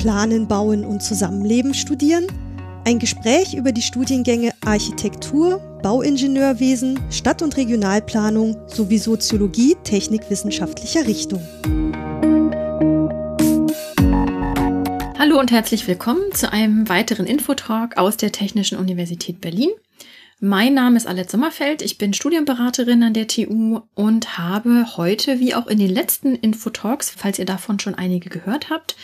Planen, Bauen und Zusammenleben studieren, ein Gespräch über die Studiengänge Architektur, Bauingenieurwesen, Stadt- und Regionalplanung sowie Soziologie technikwissenschaftlicher Richtung. Hallo und herzlich willkommen zu einem weiteren Infotalk aus der Technischen Universität Berlin. Mein Name ist Alette Sommerfeld, ich bin Studienberaterin an der TU und habe heute, wie auch in den letzten Infotalks, falls ihr davon schon einige gehört habt,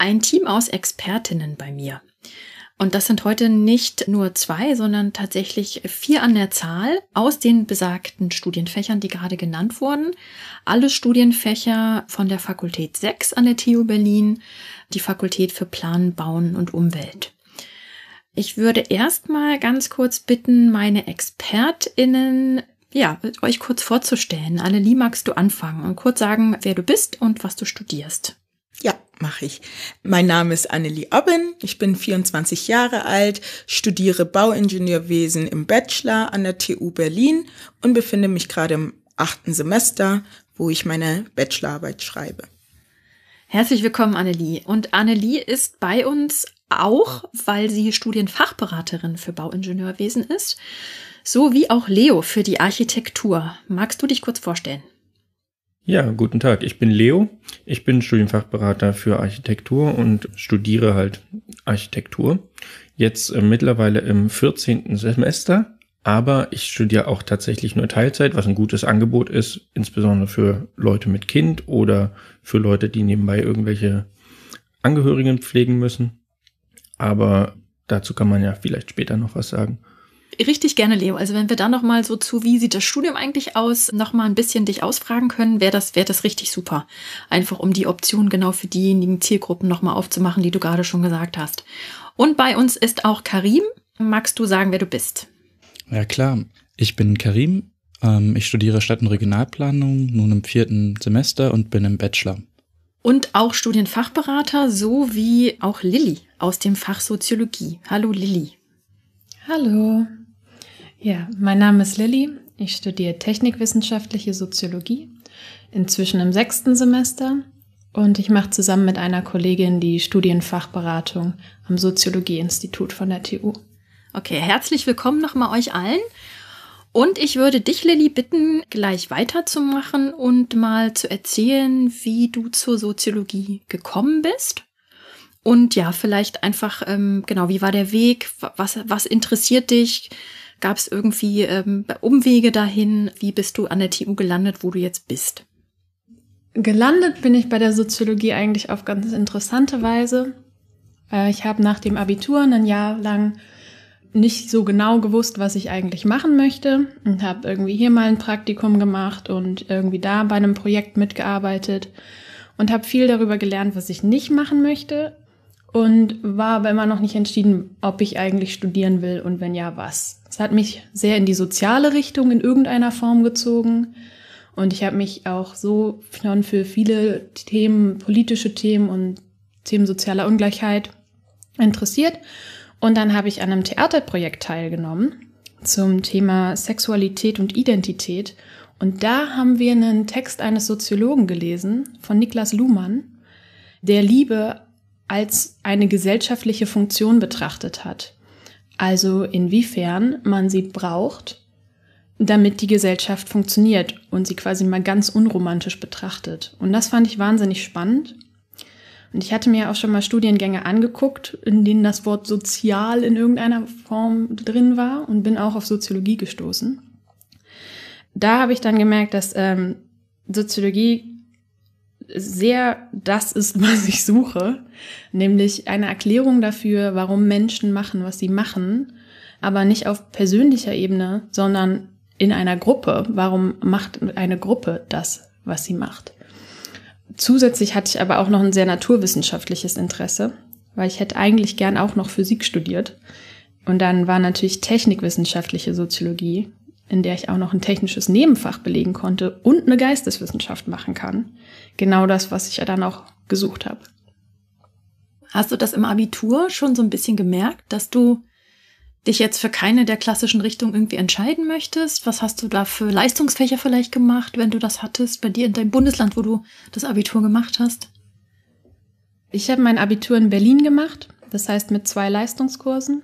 ein Team aus Expertinnen bei mir. Und das sind heute nicht nur zwei, sondern tatsächlich vier an der Zahl aus den besagten Studienfächern, die gerade genannt wurden. Alle Studienfächer von der Fakultät 6 an der TU Berlin, die Fakultät für Plan, Bauen und Umwelt. Ich würde erstmal ganz kurz bitten, meine ExpertInnen ja, euch kurz vorzustellen. Annelie, magst du anfangen und kurz sagen, wer du bist und was du studierst? Ja, mache ich. Mein Name ist Annelie Obben, ich bin 24 Jahre alt, studiere Bauingenieurwesen im Bachelor an der TU Berlin und befinde mich gerade im achten Semester, wo ich meine Bachelorarbeit schreibe. Herzlich willkommen, Annelie. Und Annelie ist bei uns auch, weil sie Studienfachberaterin für Bauingenieurwesen ist, so wie auch Leo für die Architektur. Magst du dich kurz vorstellen? Ja, guten Tag. Ich bin Leo. Ich bin Studienfachberater für Architektur und studiere halt Architektur. Jetzt äh, mittlerweile im 14. Semester. Aber ich studiere auch tatsächlich nur Teilzeit, was ein gutes Angebot ist, insbesondere für Leute mit Kind oder für Leute, die nebenbei irgendwelche Angehörigen pflegen müssen. Aber dazu kann man ja vielleicht später noch was sagen richtig gerne, Leo. Also wenn wir da nochmal so zu, wie sieht das Studium eigentlich aus, nochmal ein bisschen dich ausfragen können, wäre das, wäre das richtig super. Einfach um die Option genau für diejenigen Zielgruppen nochmal aufzumachen, die du gerade schon gesagt hast. Und bei uns ist auch Karim. Magst du sagen, wer du bist? Ja klar, ich bin Karim. Ähm, ich studiere Stadt- und Regionalplanung nun im vierten Semester und bin im Bachelor. Und auch Studienfachberater sowie auch Lilly aus dem Fach Soziologie. Hallo Lilly. Hallo. Ja, mein Name ist Lilly. Ich studiere Technikwissenschaftliche Soziologie, inzwischen im sechsten Semester. Und ich mache zusammen mit einer Kollegin die Studienfachberatung am Soziologieinstitut von der TU. Okay, herzlich willkommen nochmal euch allen. Und ich würde dich, Lilly, bitten, gleich weiterzumachen und mal zu erzählen, wie du zur Soziologie gekommen bist. Und ja, vielleicht einfach, ähm, genau, wie war der Weg? Was, was interessiert dich? Gab es irgendwie ähm, Umwege dahin? Wie bist du an der TU gelandet, wo du jetzt bist? Gelandet bin ich bei der Soziologie eigentlich auf ganz interessante Weise. Äh, ich habe nach dem Abitur ein Jahr lang nicht so genau gewusst, was ich eigentlich machen möchte und habe irgendwie hier mal ein Praktikum gemacht und irgendwie da bei einem Projekt mitgearbeitet und habe viel darüber gelernt, was ich nicht machen möchte, und war aber immer noch nicht entschieden, ob ich eigentlich studieren will und wenn ja, was. Es hat mich sehr in die soziale Richtung in irgendeiner Form gezogen und ich habe mich auch so schon für viele Themen, politische Themen und Themen sozialer Ungleichheit interessiert und dann habe ich an einem Theaterprojekt teilgenommen zum Thema Sexualität und Identität und da haben wir einen Text eines Soziologen gelesen von Niklas Luhmann, der Liebe als eine gesellschaftliche Funktion betrachtet hat. Also inwiefern man sie braucht, damit die Gesellschaft funktioniert und sie quasi mal ganz unromantisch betrachtet. Und das fand ich wahnsinnig spannend. Und ich hatte mir auch schon mal Studiengänge angeguckt, in denen das Wort sozial in irgendeiner Form drin war und bin auch auf Soziologie gestoßen. Da habe ich dann gemerkt, dass ähm, Soziologie sehr das ist, was ich suche, nämlich eine Erklärung dafür, warum Menschen machen, was sie machen, aber nicht auf persönlicher Ebene, sondern in einer Gruppe. Warum macht eine Gruppe das, was sie macht? Zusätzlich hatte ich aber auch noch ein sehr naturwissenschaftliches Interesse, weil ich hätte eigentlich gern auch noch Physik studiert. Und dann war natürlich technikwissenschaftliche Soziologie, in der ich auch noch ein technisches Nebenfach belegen konnte und eine Geisteswissenschaft machen kann genau das, was ich ja dann auch gesucht habe. Hast du das im Abitur schon so ein bisschen gemerkt, dass du dich jetzt für keine der klassischen Richtungen irgendwie entscheiden möchtest? Was hast du da für Leistungsfächer vielleicht gemacht, wenn du das hattest, bei dir in deinem Bundesland, wo du das Abitur gemacht hast? Ich habe mein Abitur in Berlin gemacht, das heißt mit zwei Leistungskursen.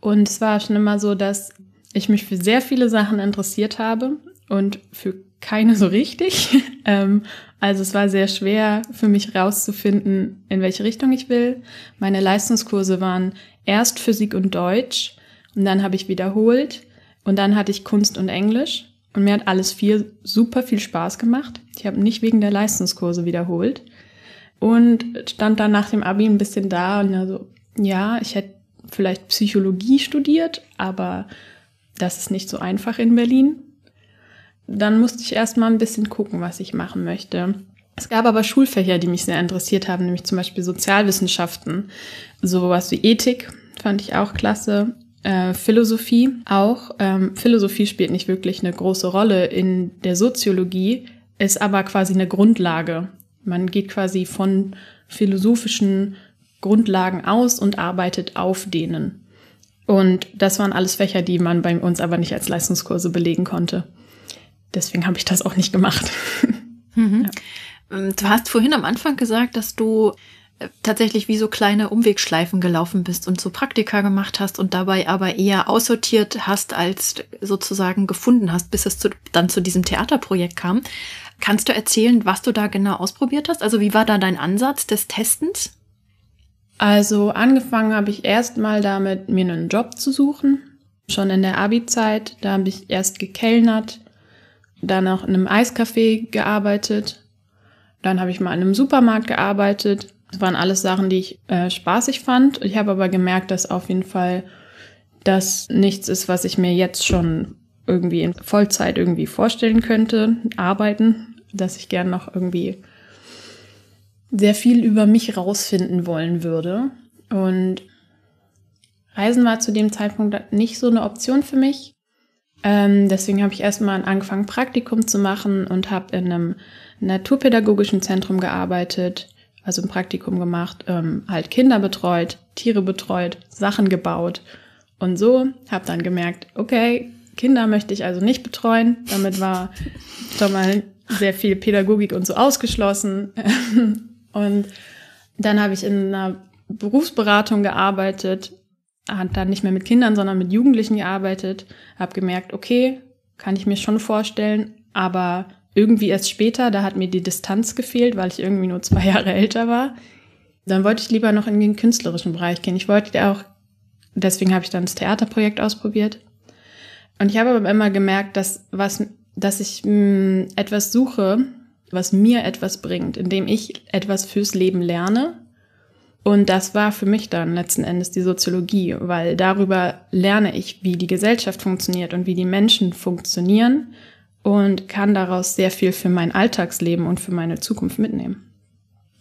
Und es war schon immer so, dass ich mich für sehr viele Sachen interessiert habe und für keine so richtig. Ähm, also es war sehr schwer für mich rauszufinden, in welche Richtung ich will. Meine Leistungskurse waren erst Physik und Deutsch und dann habe ich wiederholt und dann hatte ich Kunst und Englisch und mir hat alles vier super viel Spaß gemacht. Ich habe nicht wegen der Leistungskurse wiederholt und stand dann nach dem Abi ein bisschen da und also ja, ich hätte vielleicht Psychologie studiert, aber das ist nicht so einfach in Berlin dann musste ich erstmal ein bisschen gucken, was ich machen möchte. Es gab aber Schulfächer, die mich sehr interessiert haben, nämlich zum Beispiel Sozialwissenschaften, sowas wie Ethik fand ich auch klasse. Äh, Philosophie auch. Ähm, Philosophie spielt nicht wirklich eine große Rolle in der Soziologie, ist aber quasi eine Grundlage. Man geht quasi von philosophischen Grundlagen aus und arbeitet auf denen. Und das waren alles Fächer, die man bei uns aber nicht als Leistungskurse belegen konnte deswegen habe ich das auch nicht gemacht. Mhm. Ja. Ähm, du hast vorhin am Anfang gesagt, dass du äh, tatsächlich wie so kleine Umwegschleifen gelaufen bist und so Praktika gemacht hast und dabei aber eher aussortiert hast, als sozusagen gefunden hast, bis es zu, dann zu diesem Theaterprojekt kam. Kannst du erzählen, was du da genau ausprobiert hast? Also wie war da dein Ansatz des Testens? Also angefangen habe ich erstmal damit, mir einen Job zu suchen. Schon in der Abi-Zeit, da habe ich erst gekellnert, dann auch in einem Eiscafé gearbeitet. Dann habe ich mal in einem Supermarkt gearbeitet. Das waren alles Sachen, die ich äh, spaßig fand. Ich habe aber gemerkt, dass auf jeden Fall das nichts ist, was ich mir jetzt schon irgendwie in Vollzeit irgendwie vorstellen könnte, arbeiten, dass ich gern noch irgendwie sehr viel über mich rausfinden wollen würde. Und Reisen war zu dem Zeitpunkt nicht so eine Option für mich. Ähm, deswegen habe ich erstmal angefangen, Praktikum zu machen und habe in einem naturpädagogischen Zentrum gearbeitet, also ein Praktikum gemacht, ähm, halt Kinder betreut, Tiere betreut, Sachen gebaut. Und so habe dann gemerkt, okay, Kinder möchte ich also nicht betreuen. Damit war schon mal sehr viel Pädagogik und so ausgeschlossen. und dann habe ich in einer Berufsberatung gearbeitet hat dann nicht mehr mit Kindern, sondern mit Jugendlichen gearbeitet, habe gemerkt, okay, kann ich mir schon vorstellen, aber irgendwie erst später, da hat mir die Distanz gefehlt, weil ich irgendwie nur zwei Jahre älter war. Dann wollte ich lieber noch in den künstlerischen Bereich gehen. Ich wollte auch, deswegen habe ich dann das Theaterprojekt ausprobiert. Und ich habe aber immer gemerkt, dass was, dass ich mh, hm, etwas suche, was mir etwas bringt, indem ich etwas fürs Leben lerne und das war für mich dann letzten Endes die Soziologie, weil darüber lerne ich, wie die Gesellschaft funktioniert und wie die Menschen funktionieren und kann daraus sehr viel für mein Alltagsleben und für meine Zukunft mitnehmen.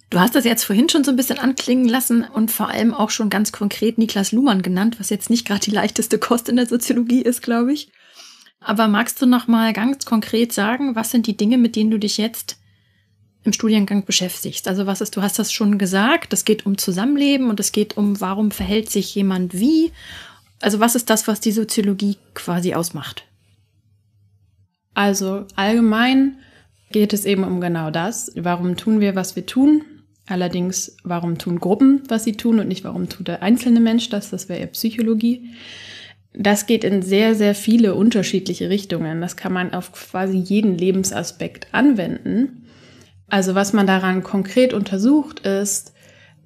Du hast das jetzt vorhin schon so ein bisschen anklingen lassen und vor allem auch schon ganz konkret Niklas Luhmann genannt, was jetzt nicht gerade die leichteste Kost in der Soziologie ist, glaube ich. Aber magst du noch mal ganz konkret sagen, was sind die Dinge, mit denen du dich jetzt im Studiengang beschäftigst. Also was ist, du hast das schon gesagt, es geht um Zusammenleben und es geht um, warum verhält sich jemand wie. Also was ist das, was die Soziologie quasi ausmacht? Also allgemein geht es eben um genau das. Warum tun wir, was wir tun? Allerdings, warum tun Gruppen, was sie tun und nicht warum tut der einzelne Mensch das? Das wäre eher Psychologie. Das geht in sehr, sehr viele unterschiedliche Richtungen. Das kann man auf quasi jeden Lebensaspekt anwenden. Also was man daran konkret untersucht ist,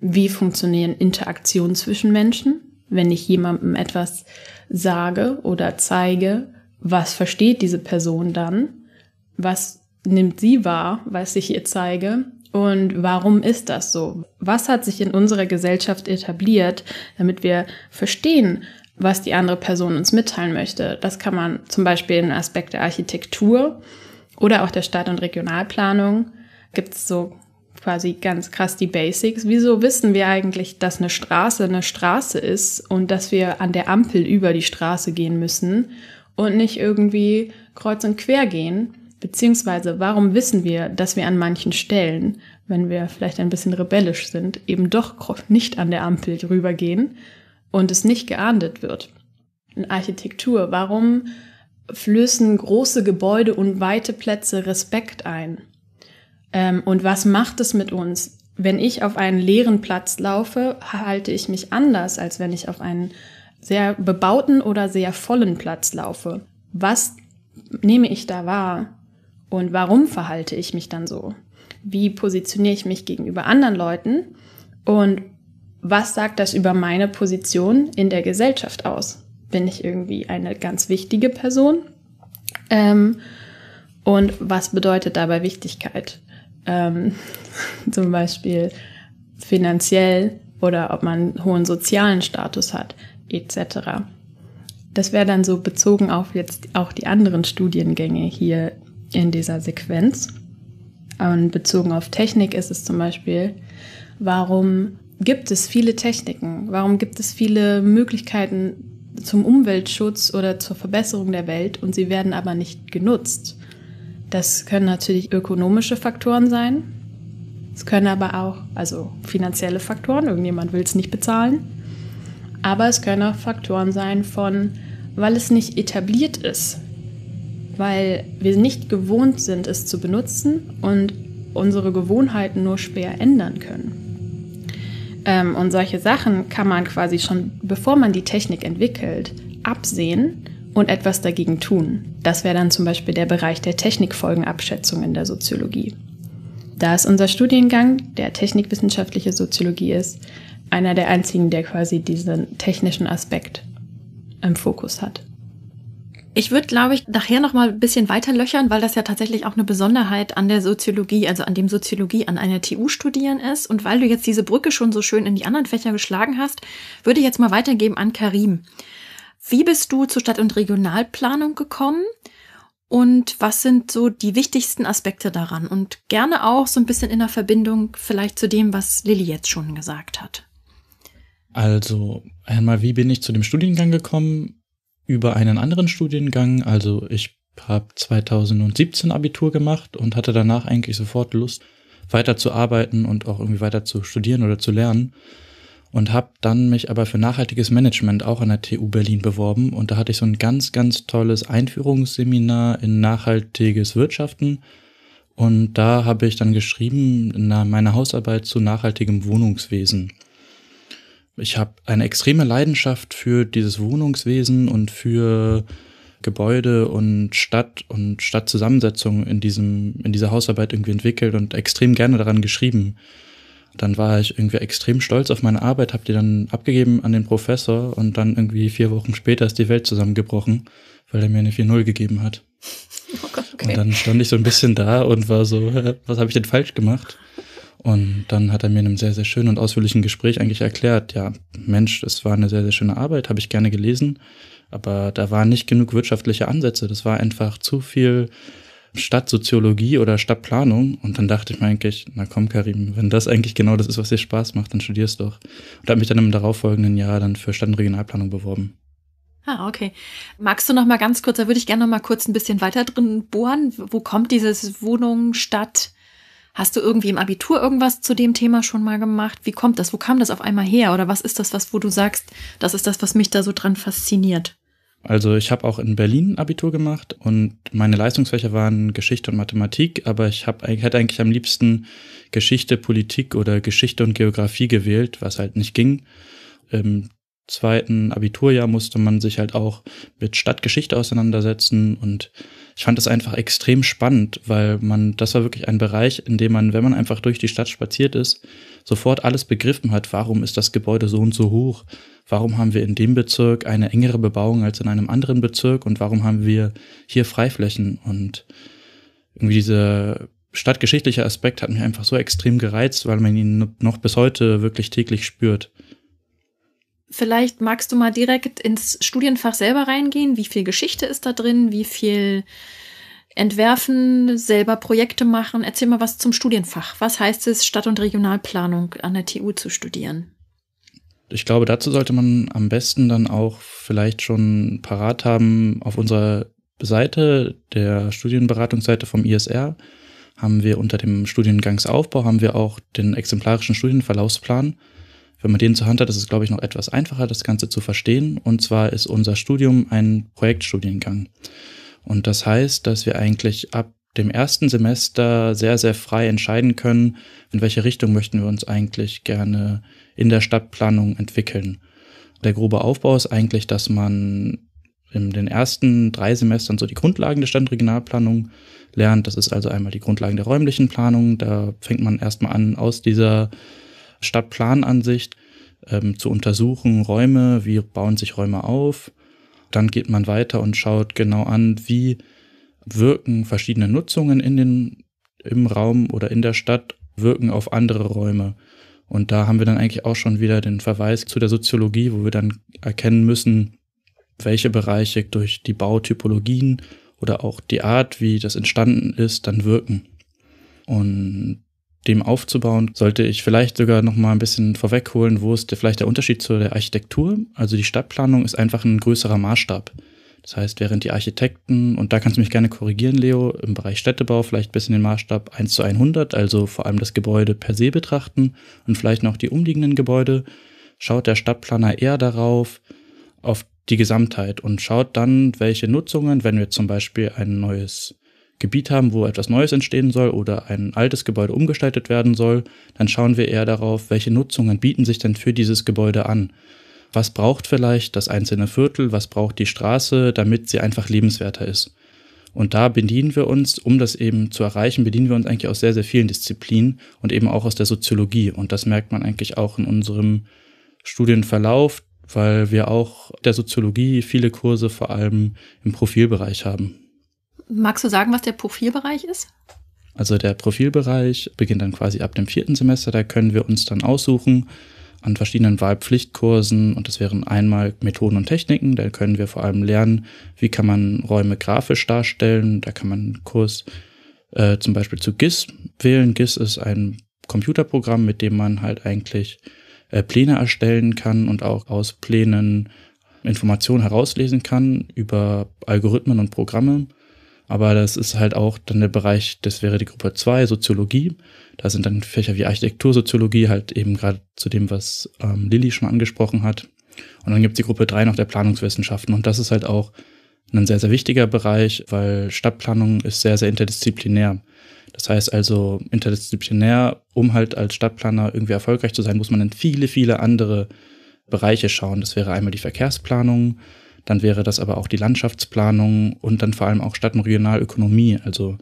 wie funktionieren Interaktionen zwischen Menschen, wenn ich jemandem etwas sage oder zeige, was versteht diese Person dann, was nimmt sie wahr, was ich ihr zeige und warum ist das so? Was hat sich in unserer Gesellschaft etabliert, damit wir verstehen, was die andere Person uns mitteilen möchte? Das kann man zum Beispiel in Aspekt der Architektur oder auch der Stadt- und Regionalplanung gibt es so quasi ganz krass die Basics. Wieso wissen wir eigentlich, dass eine Straße eine Straße ist und dass wir an der Ampel über die Straße gehen müssen und nicht irgendwie kreuz und quer gehen? Beziehungsweise, warum wissen wir, dass wir an manchen Stellen, wenn wir vielleicht ein bisschen rebellisch sind, eben doch nicht an der Ampel drüber gehen und es nicht geahndet wird? In Architektur, warum flößen große Gebäude und weite Plätze Respekt ein? Ähm, und was macht es mit uns? Wenn ich auf einen leeren Platz laufe, halte ich mich anders, als wenn ich auf einen sehr bebauten oder sehr vollen Platz laufe. Was nehme ich da wahr? Und warum verhalte ich mich dann so? Wie positioniere ich mich gegenüber anderen Leuten? Und was sagt das über meine Position in der Gesellschaft aus? Bin ich irgendwie eine ganz wichtige Person? Ähm, und was bedeutet dabei Wichtigkeit? ähm, zum Beispiel finanziell oder ob man einen hohen sozialen Status hat, etc. Das wäre dann so bezogen auf jetzt auch die anderen Studiengänge hier in dieser Sequenz. Und bezogen auf Technik ist es zum Beispiel, warum gibt es viele Techniken? Warum gibt es viele Möglichkeiten zum Umweltschutz oder zur Verbesserung der Welt und sie werden aber nicht genutzt? Das können natürlich ökonomische Faktoren sein. Es können aber auch, also finanzielle Faktoren, irgendjemand will es nicht bezahlen. Aber es können auch Faktoren sein von, weil es nicht etabliert ist, weil wir nicht gewohnt sind, es zu benutzen und unsere Gewohnheiten nur schwer ändern können. Ähm, und solche Sachen kann man quasi schon, bevor man die Technik entwickelt, absehen und etwas dagegen tun. Das wäre dann zum Beispiel der Bereich der Technikfolgenabschätzung in der Soziologie. Da es unser Studiengang, der technikwissenschaftliche Soziologie ist, einer der einzigen, der quasi diesen technischen Aspekt im Fokus hat. Ich würde, glaube ich, nachher noch mal ein bisschen weiter löchern, weil das ja tatsächlich auch eine Besonderheit an der Soziologie, also an dem Soziologie an einer TU studieren ist. Und weil du jetzt diese Brücke schon so schön in die anderen Fächer geschlagen hast, würde ich jetzt mal weitergeben an Karim. Wie bist du zur Stadt- und Regionalplanung gekommen? Und was sind so die wichtigsten Aspekte daran? Und gerne auch so ein bisschen in der Verbindung vielleicht zu dem, was Lilly jetzt schon gesagt hat. Also einmal, wie bin ich zu dem Studiengang gekommen? Über einen anderen Studiengang. Also ich habe 2017 Abitur gemacht und hatte danach eigentlich sofort Lust, weiter zu arbeiten und auch irgendwie weiter zu studieren oder zu lernen und habe dann mich aber für nachhaltiges Management auch an der TU Berlin beworben und da hatte ich so ein ganz, ganz tolles Einführungsseminar in nachhaltiges Wirtschaften und da habe ich dann geschrieben in meiner Hausarbeit zu nachhaltigem Wohnungswesen. Ich habe eine extreme Leidenschaft für dieses Wohnungswesen und für Gebäude und Stadt und Stadtzusammensetzung in diesem in dieser Hausarbeit irgendwie entwickelt und extrem gerne daran geschrieben. Dann war ich irgendwie extrem stolz auf meine Arbeit, habe die dann abgegeben an den Professor und dann irgendwie vier Wochen später ist die Welt zusammengebrochen, weil er mir eine 4-0 gegeben hat. Oh Gott, okay. Und dann stand ich so ein bisschen da und war so, was habe ich denn falsch gemacht? Und dann hat er mir in einem sehr, sehr schönen und ausführlichen Gespräch eigentlich erklärt, ja, Mensch, das war eine sehr, sehr schöne Arbeit, habe ich gerne gelesen, aber da waren nicht genug wirtschaftliche Ansätze. Das war einfach zu viel Stadtsoziologie oder Stadtplanung. Und dann dachte ich mir eigentlich, na komm, Karim, wenn das eigentlich genau das ist, was dir Spaß macht, dann studierst doch. Und habe mich dann im darauffolgenden Jahr dann für Stadt- und Regionalplanung beworben. Ah, okay. Magst du noch mal ganz kurz, da würde ich gerne noch mal kurz ein bisschen weiter drin bohren. Wo kommt dieses Wohnung, Stadt? Hast du irgendwie im Abitur irgendwas zu dem Thema schon mal gemacht? Wie kommt das? Wo kam das auf einmal her? Oder was ist das, was, wo du sagst, das ist das, was mich da so dran fasziniert? Also ich habe auch in Berlin Abitur gemacht und meine Leistungsfächer waren Geschichte und Mathematik, aber ich hab, hätte eigentlich am liebsten Geschichte, Politik oder Geschichte und Geografie gewählt, was halt nicht ging. Im zweiten Abiturjahr musste man sich halt auch mit Stadtgeschichte auseinandersetzen und ich fand das einfach extrem spannend, weil man, das war wirklich ein Bereich, in dem man, wenn man einfach durch die Stadt spaziert ist, sofort alles begriffen hat, warum ist das Gebäude so und so hoch, warum haben wir in dem Bezirk eine engere Bebauung als in einem anderen Bezirk und warum haben wir hier Freiflächen und irgendwie dieser stadtgeschichtliche Aspekt hat mich einfach so extrem gereizt, weil man ihn noch bis heute wirklich täglich spürt. Vielleicht magst du mal direkt ins Studienfach selber reingehen. Wie viel Geschichte ist da drin? Wie viel entwerfen, selber Projekte machen. Erzähl mal was zum Studienfach. Was heißt es, Stadt- und Regionalplanung an der TU zu studieren? Ich glaube, dazu sollte man am besten dann auch vielleicht schon parat haben. Auf unserer Seite, der Studienberatungsseite vom ISR, haben wir unter dem Studiengangsaufbau haben wir auch den exemplarischen Studienverlaufsplan. Wenn man den zur Hand hat, ist es, glaube ich, noch etwas einfacher, das Ganze zu verstehen. Und zwar ist unser Studium ein Projektstudiengang. Und das heißt, dass wir eigentlich ab dem ersten Semester sehr, sehr frei entscheiden können, in welche Richtung möchten wir uns eigentlich gerne in der Stadtplanung entwickeln. Der grobe Aufbau ist eigentlich, dass man in den ersten drei Semestern so die Grundlagen der Stadtregionalplanung lernt. Das ist also einmal die Grundlagen der räumlichen Planung. Da fängt man erstmal an, aus dieser Stadtplanansicht ähm, zu untersuchen, Räume, wie bauen sich Räume auf, dann geht man weiter und schaut genau an, wie wirken verschiedene Nutzungen in den, im Raum oder in der Stadt, wirken auf andere Räume. Und da haben wir dann eigentlich auch schon wieder den Verweis zu der Soziologie, wo wir dann erkennen müssen, welche Bereiche durch die Bautypologien oder auch die Art, wie das entstanden ist, dann wirken. Und dem aufzubauen, sollte ich vielleicht sogar noch mal ein bisschen vorwegholen, wo ist der, vielleicht der Unterschied zu der Architektur? Also die Stadtplanung ist einfach ein größerer Maßstab. Das heißt, während die Architekten, und da kannst du mich gerne korrigieren, Leo, im Bereich Städtebau vielleicht bis in den Maßstab 1 zu 100, also vor allem das Gebäude per se betrachten und vielleicht noch die umliegenden Gebäude, schaut der Stadtplaner eher darauf, auf die Gesamtheit und schaut dann, welche Nutzungen, wenn wir zum Beispiel ein neues Gebiet haben, wo etwas Neues entstehen soll oder ein altes Gebäude umgestaltet werden soll, dann schauen wir eher darauf, welche Nutzungen bieten sich denn für dieses Gebäude an. Was braucht vielleicht das einzelne Viertel, was braucht die Straße, damit sie einfach lebenswerter ist. Und da bedienen wir uns, um das eben zu erreichen, bedienen wir uns eigentlich aus sehr, sehr vielen Disziplinen und eben auch aus der Soziologie. Und das merkt man eigentlich auch in unserem Studienverlauf, weil wir auch der Soziologie viele Kurse vor allem im Profilbereich haben. Magst du sagen, was der Profilbereich ist? Also der Profilbereich beginnt dann quasi ab dem vierten Semester. Da können wir uns dann aussuchen an verschiedenen Wahlpflichtkursen und das wären einmal Methoden und Techniken. Da können wir vor allem lernen, wie kann man Räume grafisch darstellen. Da kann man einen Kurs äh, zum Beispiel zu GIS wählen. GIS ist ein Computerprogramm, mit dem man halt eigentlich äh, Pläne erstellen kann und auch aus Plänen Informationen herauslesen kann über Algorithmen und Programme. Aber das ist halt auch dann der Bereich, das wäre die Gruppe 2, Soziologie. Da sind dann Fächer wie Architektursoziologie, halt eben gerade zu dem, was ähm, Lilly schon angesprochen hat. Und dann gibt es die Gruppe 3 noch der Planungswissenschaften. Und das ist halt auch ein sehr, sehr wichtiger Bereich, weil Stadtplanung ist sehr, sehr interdisziplinär. Das heißt also, interdisziplinär, um halt als Stadtplaner irgendwie erfolgreich zu sein, muss man in viele, viele andere Bereiche schauen. Das wäre einmal die Verkehrsplanung, dann wäre das aber auch die Landschaftsplanung und dann vor allem auch Stadt- und Regionalökonomie. Also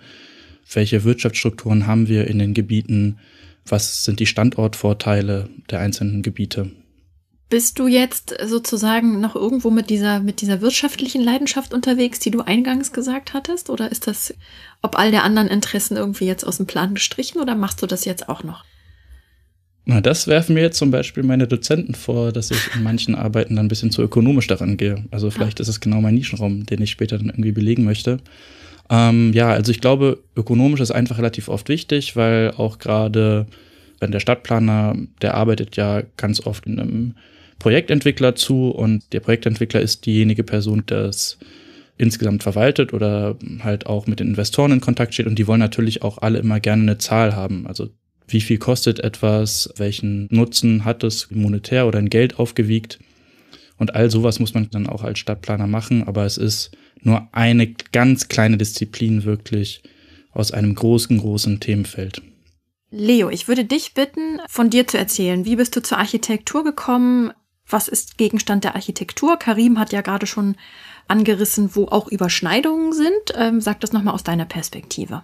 welche Wirtschaftsstrukturen haben wir in den Gebieten? Was sind die Standortvorteile der einzelnen Gebiete? Bist du jetzt sozusagen noch irgendwo mit dieser, mit dieser wirtschaftlichen Leidenschaft unterwegs, die du eingangs gesagt hattest? Oder ist das ob all der anderen Interessen irgendwie jetzt aus dem Plan gestrichen oder machst du das jetzt auch noch? Na, das werfen mir jetzt zum Beispiel meine Dozenten vor, dass ich in manchen Arbeiten dann ein bisschen zu ökonomisch daran gehe. Also vielleicht ist es genau mein Nischenraum, den ich später dann irgendwie belegen möchte. Ähm, ja, also ich glaube, ökonomisch ist einfach relativ oft wichtig, weil auch gerade, wenn der Stadtplaner, der arbeitet ja ganz oft in einem Projektentwickler zu und der Projektentwickler ist diejenige Person, die das insgesamt verwaltet oder halt auch mit den Investoren in Kontakt steht und die wollen natürlich auch alle immer gerne eine Zahl haben. Also wie viel kostet etwas, welchen Nutzen hat es monetär oder in Geld aufgewiegt. Und all sowas muss man dann auch als Stadtplaner machen, aber es ist nur eine ganz kleine Disziplin wirklich aus einem großen, großen Themenfeld. Leo, ich würde dich bitten, von dir zu erzählen. Wie bist du zur Architektur gekommen? Was ist Gegenstand der Architektur? Karim hat ja gerade schon angerissen, wo auch Überschneidungen sind. Ähm, sag das nochmal aus deiner Perspektive.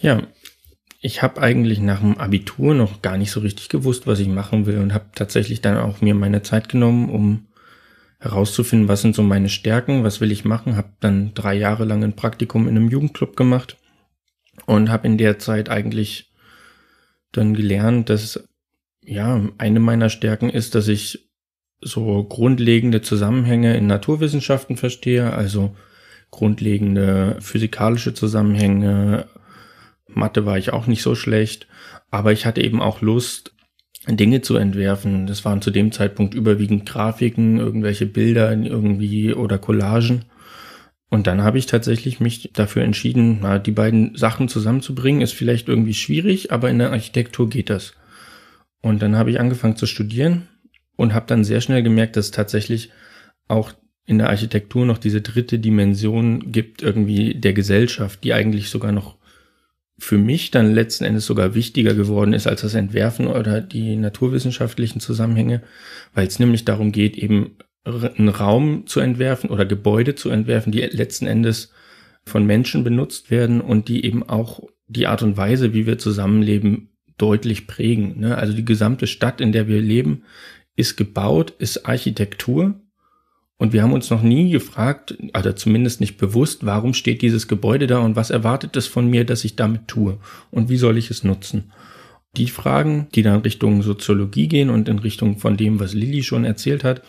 Ja, ich habe eigentlich nach dem Abitur noch gar nicht so richtig gewusst, was ich machen will und habe tatsächlich dann auch mir meine Zeit genommen, um herauszufinden, was sind so meine Stärken, was will ich machen. Habe dann drei Jahre lang ein Praktikum in einem Jugendclub gemacht und habe in der Zeit eigentlich dann gelernt, dass ja eine meiner Stärken ist, dass ich so grundlegende Zusammenhänge in Naturwissenschaften verstehe, also grundlegende physikalische Zusammenhänge, Mathe war ich auch nicht so schlecht, aber ich hatte eben auch Lust, Dinge zu entwerfen. Das waren zu dem Zeitpunkt überwiegend Grafiken, irgendwelche Bilder irgendwie oder Collagen. Und dann habe ich tatsächlich mich dafür entschieden, die beiden Sachen zusammenzubringen, ist vielleicht irgendwie schwierig, aber in der Architektur geht das. Und dann habe ich angefangen zu studieren und habe dann sehr schnell gemerkt, dass es tatsächlich auch in der Architektur noch diese dritte Dimension gibt, irgendwie der Gesellschaft, die eigentlich sogar noch für mich dann letzten Endes sogar wichtiger geworden ist als das Entwerfen oder die naturwissenschaftlichen Zusammenhänge, weil es nämlich darum geht, eben einen Raum zu entwerfen oder Gebäude zu entwerfen, die letzten Endes von Menschen benutzt werden und die eben auch die Art und Weise, wie wir zusammenleben, deutlich prägen. Ne? Also die gesamte Stadt, in der wir leben, ist gebaut, ist Architektur und wir haben uns noch nie gefragt, oder also zumindest nicht bewusst, warum steht dieses Gebäude da und was erwartet es von mir, dass ich damit tue und wie soll ich es nutzen. Die Fragen, die dann Richtung Soziologie gehen und in Richtung von dem, was Lilly schon erzählt hat,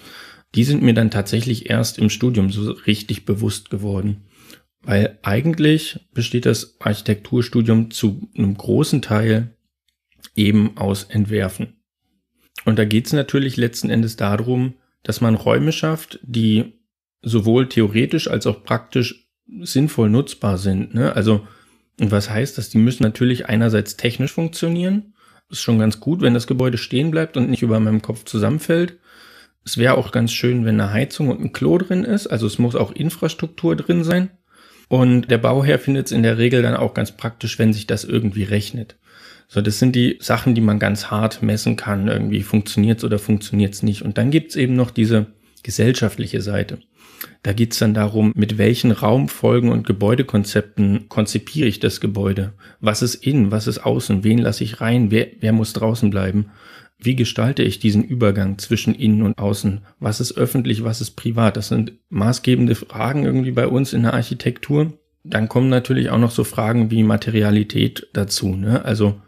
die sind mir dann tatsächlich erst im Studium so richtig bewusst geworden. Weil eigentlich besteht das Architekturstudium zu einem großen Teil eben aus Entwerfen. Und da geht es natürlich letzten Endes darum, dass man Räume schafft, die sowohl theoretisch als auch praktisch sinnvoll nutzbar sind. Ne? Also, und was heißt das? Die müssen natürlich einerseits technisch funktionieren. Ist schon ganz gut, wenn das Gebäude stehen bleibt und nicht über meinem Kopf zusammenfällt. Es wäre auch ganz schön, wenn eine Heizung und ein Klo drin ist. Also es muss auch Infrastruktur drin sein. Und der Bauherr findet es in der Regel dann auch ganz praktisch, wenn sich das irgendwie rechnet. So, das sind die Sachen, die man ganz hart messen kann. Irgendwie funktioniert's oder funktioniert's nicht. Und dann gibt's eben noch diese gesellschaftliche Seite. Da geht's dann darum, mit welchen Raumfolgen und Gebäudekonzepten konzipiere ich das Gebäude? Was ist innen, was ist außen, wen lasse ich rein, wer, wer muss draußen bleiben? Wie gestalte ich diesen Übergang zwischen innen und außen? Was ist öffentlich, was ist privat? Das sind maßgebende Fragen irgendwie bei uns in der Architektur. Dann kommen natürlich auch noch so Fragen wie Materialität dazu. Ne? Also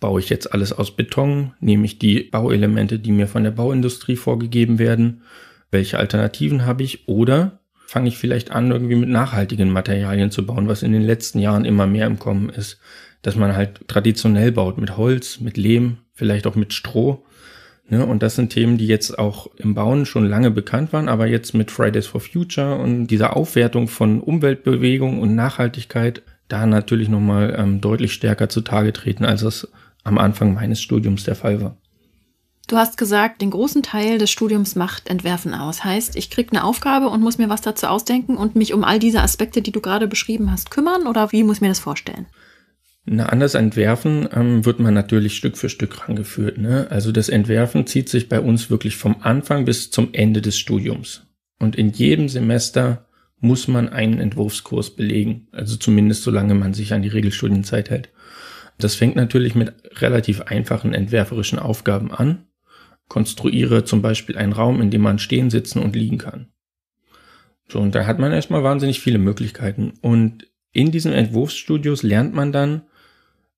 Baue ich jetzt alles aus Beton? Nehme ich die Bauelemente, die mir von der Bauindustrie vorgegeben werden? Welche Alternativen habe ich? Oder fange ich vielleicht an, irgendwie mit nachhaltigen Materialien zu bauen, was in den letzten Jahren immer mehr im Kommen ist, dass man halt traditionell baut mit Holz, mit Lehm, vielleicht auch mit Stroh. Ne? Und das sind Themen, die jetzt auch im Bauen schon lange bekannt waren, aber jetzt mit Fridays for Future und dieser Aufwertung von Umweltbewegung und Nachhaltigkeit da natürlich nochmal ähm, deutlich stärker zutage treten, als das am Anfang meines Studiums der Fall war. Du hast gesagt, den großen Teil des Studiums macht Entwerfen aus. Heißt, ich kriege eine Aufgabe und muss mir was dazu ausdenken und mich um all diese Aspekte, die du gerade beschrieben hast, kümmern oder wie muss ich mir das vorstellen? Na, anders Entwerfen ähm, wird man natürlich Stück für Stück rangeführt. Ne? Also das Entwerfen zieht sich bei uns wirklich vom Anfang bis zum Ende des Studiums. Und in jedem Semester muss man einen Entwurfskurs belegen. Also zumindest solange man sich an die Regelstudienzeit hält. Das fängt natürlich mit relativ einfachen entwerferischen Aufgaben an. Konstruiere zum Beispiel einen Raum, in dem man stehen, sitzen und liegen kann. So, und da hat man erstmal wahnsinnig viele Möglichkeiten. Und in diesen Entwurfsstudios lernt man dann,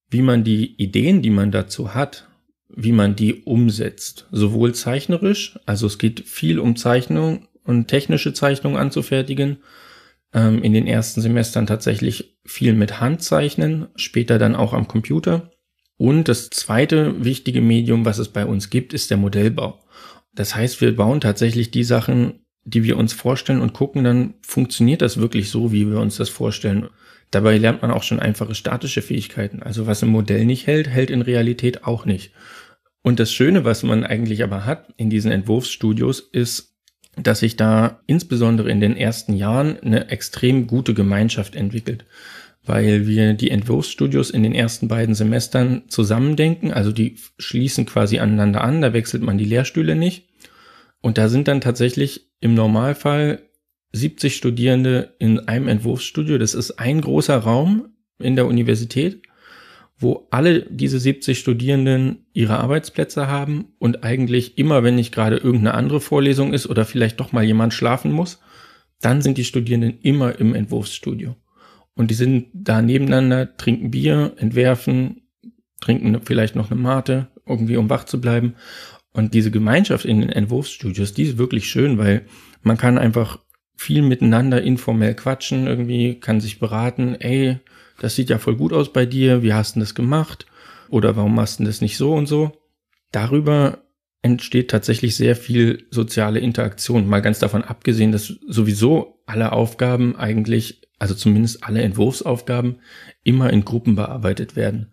wie man die Ideen, die man dazu hat, wie man die umsetzt. Sowohl zeichnerisch, also es geht viel um Zeichnung und technische Zeichnungen anzufertigen, ähm, in den ersten Semestern tatsächlich viel mit Handzeichnen, später dann auch am Computer. Und das zweite wichtige Medium, was es bei uns gibt, ist der Modellbau. Das heißt, wir bauen tatsächlich die Sachen, die wir uns vorstellen und gucken dann, funktioniert das wirklich so, wie wir uns das vorstellen. Dabei lernt man auch schon einfache statische Fähigkeiten. Also was im Modell nicht hält, hält in Realität auch nicht. Und das Schöne, was man eigentlich aber hat in diesen Entwurfsstudios, ist dass sich da insbesondere in den ersten Jahren eine extrem gute Gemeinschaft entwickelt, weil wir die Entwurfsstudios in den ersten beiden Semestern zusammendenken, also die schließen quasi aneinander an, da wechselt man die Lehrstühle nicht. Und da sind dann tatsächlich im Normalfall 70 Studierende in einem Entwurfsstudio. Das ist ein großer Raum in der Universität wo alle diese 70 Studierenden ihre Arbeitsplätze haben und eigentlich immer, wenn nicht gerade irgendeine andere Vorlesung ist oder vielleicht doch mal jemand schlafen muss, dann sind die Studierenden immer im Entwurfsstudio. Und die sind da nebeneinander, trinken Bier, entwerfen, trinken vielleicht noch eine Mate, irgendwie um wach zu bleiben. Und diese Gemeinschaft in den Entwurfsstudios, die ist wirklich schön, weil man kann einfach viel miteinander informell quatschen, irgendwie kann sich beraten, ey, das sieht ja voll gut aus bei dir, wie hast du das gemacht? Oder warum machst du das nicht so und so? Darüber entsteht tatsächlich sehr viel soziale Interaktion, mal ganz davon abgesehen, dass sowieso alle Aufgaben eigentlich, also zumindest alle Entwurfsaufgaben, immer in Gruppen bearbeitet werden.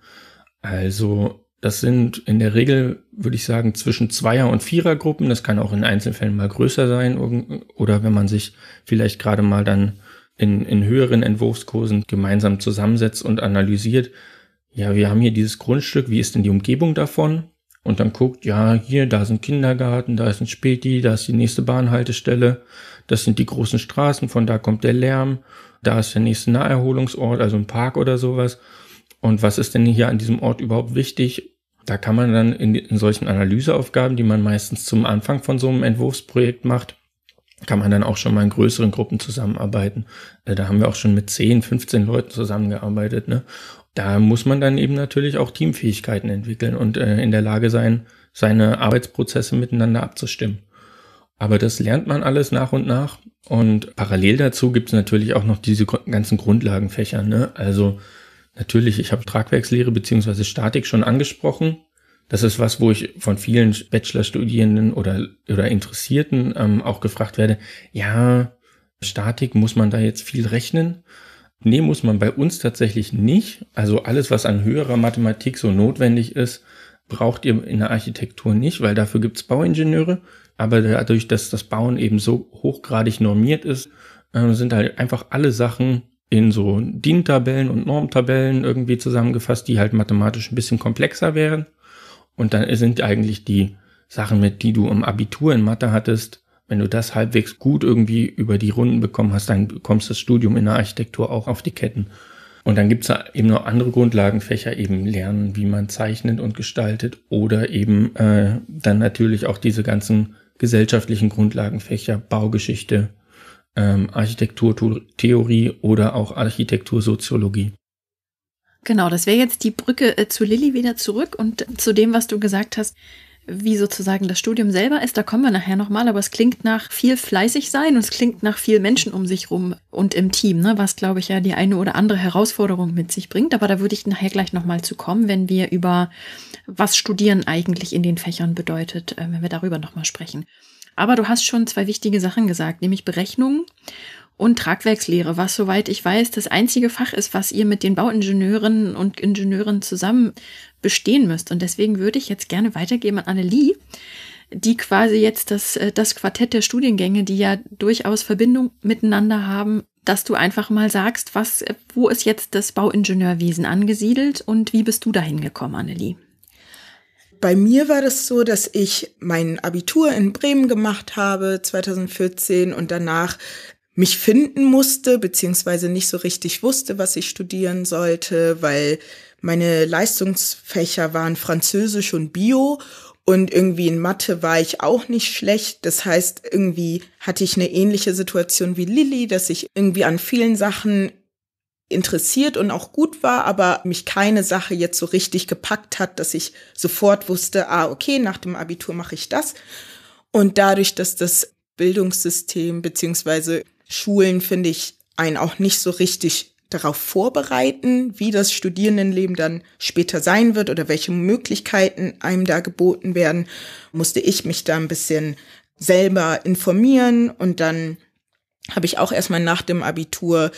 Also das sind in der Regel, würde ich sagen, zwischen Zweier- und Vierergruppen. Das kann auch in Einzelfällen mal größer sein oder wenn man sich vielleicht gerade mal dann in, in höheren Entwurfskursen gemeinsam zusammensetzt und analysiert, ja, wir haben hier dieses Grundstück, wie ist denn die Umgebung davon? Und dann guckt, ja, hier, da ist ein Kindergarten, da ist ein Späti, da ist die nächste Bahnhaltestelle, das sind die großen Straßen, von da kommt der Lärm, da ist der nächste Naherholungsort, also ein Park oder sowas. Und was ist denn hier an diesem Ort überhaupt wichtig? Da kann man dann in, in solchen Analyseaufgaben, die man meistens zum Anfang von so einem Entwurfsprojekt macht, kann man dann auch schon mal in größeren Gruppen zusammenarbeiten. Äh, da haben wir auch schon mit 10, 15 Leuten zusammengearbeitet. Ne? Da muss man dann eben natürlich auch Teamfähigkeiten entwickeln und äh, in der Lage sein, seine Arbeitsprozesse miteinander abzustimmen. Aber das lernt man alles nach und nach. Und parallel dazu gibt es natürlich auch noch diese ganzen Grundlagenfächer. Ne? Also natürlich, ich habe Tragwerkslehre beziehungsweise Statik schon angesprochen. Das ist was, wo ich von vielen Bachelorstudierenden oder, oder Interessierten ähm, auch gefragt werde, ja, Statik, muss man da jetzt viel rechnen? Nee, muss man bei uns tatsächlich nicht. Also alles, was an höherer Mathematik so notwendig ist, braucht ihr in der Architektur nicht, weil dafür gibt's Bauingenieure. Aber dadurch, dass das Bauen eben so hochgradig normiert ist, ähm, sind halt einfach alle Sachen in so DIN-Tabellen und Normtabellen irgendwie zusammengefasst, die halt mathematisch ein bisschen komplexer wären. Und dann sind eigentlich die Sachen mit, die du im Abitur in Mathe hattest, wenn du das halbwegs gut irgendwie über die Runden bekommen hast, dann bekommst du das Studium in der Architektur auch auf die Ketten. Und dann gibt's da eben noch andere Grundlagenfächer, eben lernen, wie man zeichnet und gestaltet oder eben äh, dann natürlich auch diese ganzen gesellschaftlichen Grundlagenfächer, Baugeschichte, ähm, Architekturtheorie oder auch Architektursoziologie. Genau, das wäre jetzt die Brücke äh, zu Lilly wieder zurück und äh, zu dem, was du gesagt hast, wie sozusagen das Studium selber ist, da kommen wir nachher nochmal, aber es klingt nach viel fleißig sein und es klingt nach viel Menschen um sich rum und im Team, ne, was glaube ich ja die eine oder andere Herausforderung mit sich bringt, aber da würde ich nachher gleich nochmal zu kommen, wenn wir über was Studieren eigentlich in den Fächern bedeutet, äh, wenn wir darüber nochmal sprechen. Aber du hast schon zwei wichtige Sachen gesagt, nämlich Berechnungen und Tragwerkslehre, was soweit ich weiß das einzige Fach ist, was ihr mit den Bauingenieurinnen und Ingenieuren zusammen bestehen müsst. Und deswegen würde ich jetzt gerne weitergeben an Annelie, die quasi jetzt das, äh, das Quartett der Studiengänge, die ja durchaus Verbindung miteinander haben, dass du einfach mal sagst, was, wo ist jetzt das Bauingenieurwesen angesiedelt und wie bist du dahin gekommen, Annelie? Bei mir war das so, dass ich mein Abitur in Bremen gemacht habe 2014 und danach mich finden musste, beziehungsweise nicht so richtig wusste, was ich studieren sollte, weil meine Leistungsfächer waren Französisch und Bio und irgendwie in Mathe war ich auch nicht schlecht. Das heißt, irgendwie hatte ich eine ähnliche Situation wie Lilly, dass ich irgendwie an vielen Sachen interessiert und auch gut war, aber mich keine Sache jetzt so richtig gepackt hat, dass ich sofort wusste, ah, okay, nach dem Abitur mache ich das. Und dadurch, dass das Bildungssystem beziehungsweise Schulen, finde ich, einen auch nicht so richtig darauf vorbereiten, wie das Studierendenleben dann später sein wird oder welche Möglichkeiten einem da geboten werden, musste ich mich da ein bisschen selber informieren und dann habe ich auch erstmal nach dem Abitur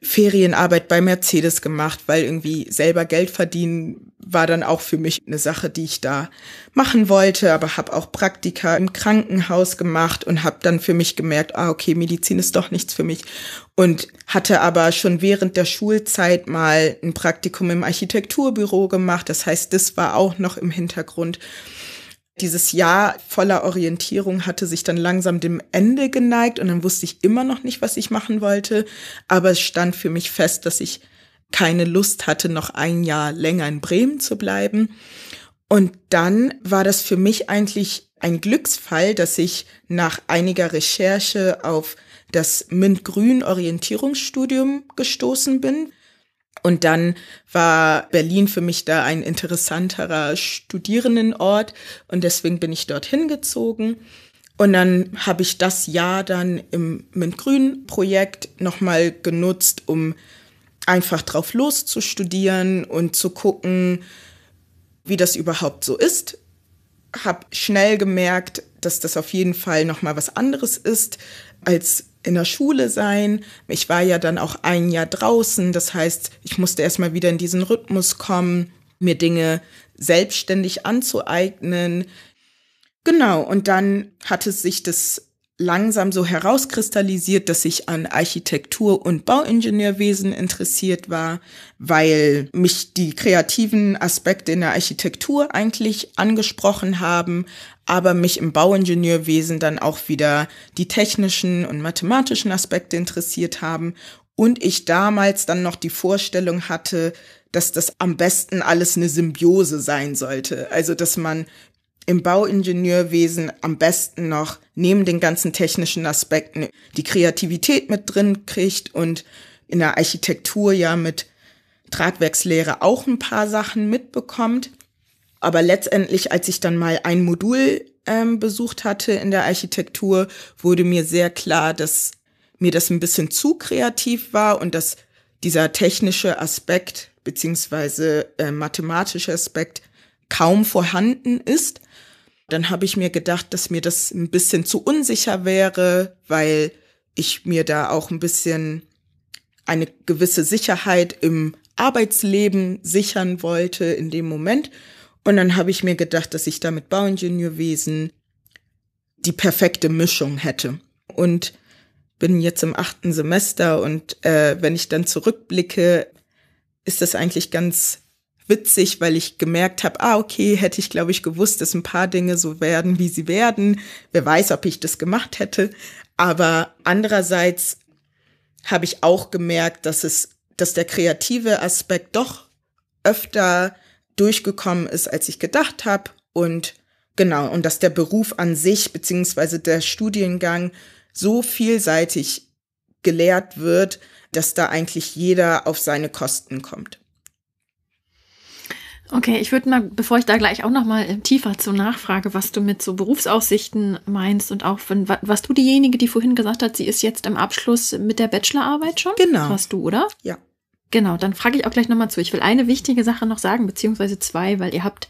Ferienarbeit bei Mercedes gemacht, weil irgendwie selber Geld verdienen war dann auch für mich eine Sache, die ich da machen wollte, aber habe auch Praktika im Krankenhaus gemacht und habe dann für mich gemerkt, ah okay, Medizin ist doch nichts für mich und hatte aber schon während der Schulzeit mal ein Praktikum im Architekturbüro gemacht, das heißt, das war auch noch im Hintergrund. Dieses Jahr voller Orientierung hatte sich dann langsam dem Ende geneigt und dann wusste ich immer noch nicht, was ich machen wollte, aber es stand für mich fest, dass ich keine Lust hatte, noch ein Jahr länger in Bremen zu bleiben. Und dann war das für mich eigentlich ein Glücksfall, dass ich nach einiger Recherche auf das MINT-Grün Orientierungsstudium gestoßen bin. Und dann war Berlin für mich da ein interessanterer Studierendenort und deswegen bin ich dorthin gezogen. Und dann habe ich das Jahr dann im MINT-Grün Projekt nochmal genutzt, um einfach drauf los zu studieren und zu gucken, wie das überhaupt so ist. Habe schnell gemerkt, dass das auf jeden Fall noch mal was anderes ist als in der Schule sein. Ich war ja dann auch ein Jahr draußen, das heißt, ich musste erstmal wieder in diesen Rhythmus kommen, mir Dinge selbstständig anzueignen. Genau, und dann hatte sich das langsam so herauskristallisiert, dass ich an Architektur und Bauingenieurwesen interessiert war, weil mich die kreativen Aspekte in der Architektur eigentlich angesprochen haben, aber mich im Bauingenieurwesen dann auch wieder die technischen und mathematischen Aspekte interessiert haben und ich damals dann noch die Vorstellung hatte, dass das am besten alles eine Symbiose sein sollte. Also, dass man im Bauingenieurwesen am besten noch neben den ganzen technischen Aspekten die Kreativität mit drin kriegt und in der Architektur ja mit Tragwerkslehre auch ein paar Sachen mitbekommt. Aber letztendlich, als ich dann mal ein Modul ähm, besucht hatte in der Architektur, wurde mir sehr klar, dass mir das ein bisschen zu kreativ war und dass dieser technische Aspekt beziehungsweise äh, mathematische Aspekt kaum vorhanden ist. Dann habe ich mir gedacht, dass mir das ein bisschen zu unsicher wäre, weil ich mir da auch ein bisschen eine gewisse Sicherheit im Arbeitsleben sichern wollte in dem Moment. Und dann habe ich mir gedacht, dass ich da mit Bauingenieurwesen die perfekte Mischung hätte. Und bin jetzt im achten Semester und äh, wenn ich dann zurückblicke, ist das eigentlich ganz witzig, weil ich gemerkt habe, ah, okay, hätte ich, glaube ich, gewusst, dass ein paar Dinge so werden, wie sie werden. Wer weiß, ob ich das gemacht hätte. Aber andererseits habe ich auch gemerkt, dass es, dass der kreative Aspekt doch öfter durchgekommen ist, als ich gedacht habe. Und genau, und dass der Beruf an sich, beziehungsweise der Studiengang so vielseitig gelehrt wird, dass da eigentlich jeder auf seine Kosten kommt. Okay, ich würde mal, bevor ich da gleich auch nochmal äh, tiefer zur Nachfrage, was du mit so Berufsaussichten meinst und auch, wenn, was du diejenige, die vorhin gesagt hat, sie ist jetzt im Abschluss mit der Bachelorarbeit schon? Genau. Warst du, oder? Ja. Genau, dann frage ich auch gleich nochmal zu. Ich will eine wichtige Sache noch sagen, beziehungsweise zwei, weil ihr habt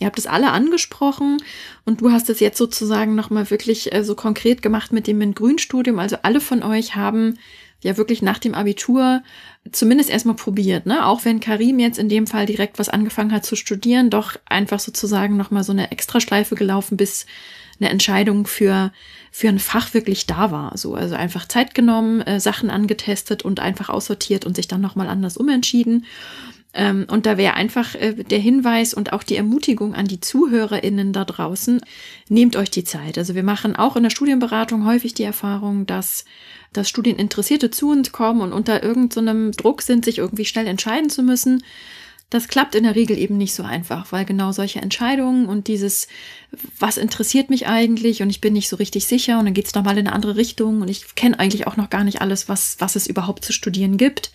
Ihr habt es alle angesprochen und du hast es jetzt sozusagen nochmal wirklich äh, so konkret gemacht mit dem MINT-Grün-Studium. Also alle von euch haben ja wirklich nach dem Abitur zumindest erstmal probiert, ne? Auch wenn Karim jetzt in dem Fall direkt was angefangen hat zu studieren, doch einfach sozusagen nochmal so eine Extraschleife gelaufen, bis eine Entscheidung für, für ein Fach wirklich da war. So, also einfach Zeit genommen, äh, Sachen angetestet und einfach aussortiert und sich dann nochmal anders umentschieden. Ähm, und da wäre einfach äh, der Hinweis und auch die Ermutigung an die ZuhörerInnen da draußen, nehmt euch die Zeit. Also wir machen auch in der Studienberatung häufig die Erfahrung, dass, dass Studieninteressierte zu uns kommen und unter irgendeinem so Druck sind, sich irgendwie schnell entscheiden zu müssen. Das klappt in der Regel eben nicht so einfach, weil genau solche Entscheidungen und dieses, was interessiert mich eigentlich und ich bin nicht so richtig sicher und dann geht's es nochmal in eine andere Richtung und ich kenne eigentlich auch noch gar nicht alles, was, was es überhaupt zu studieren gibt.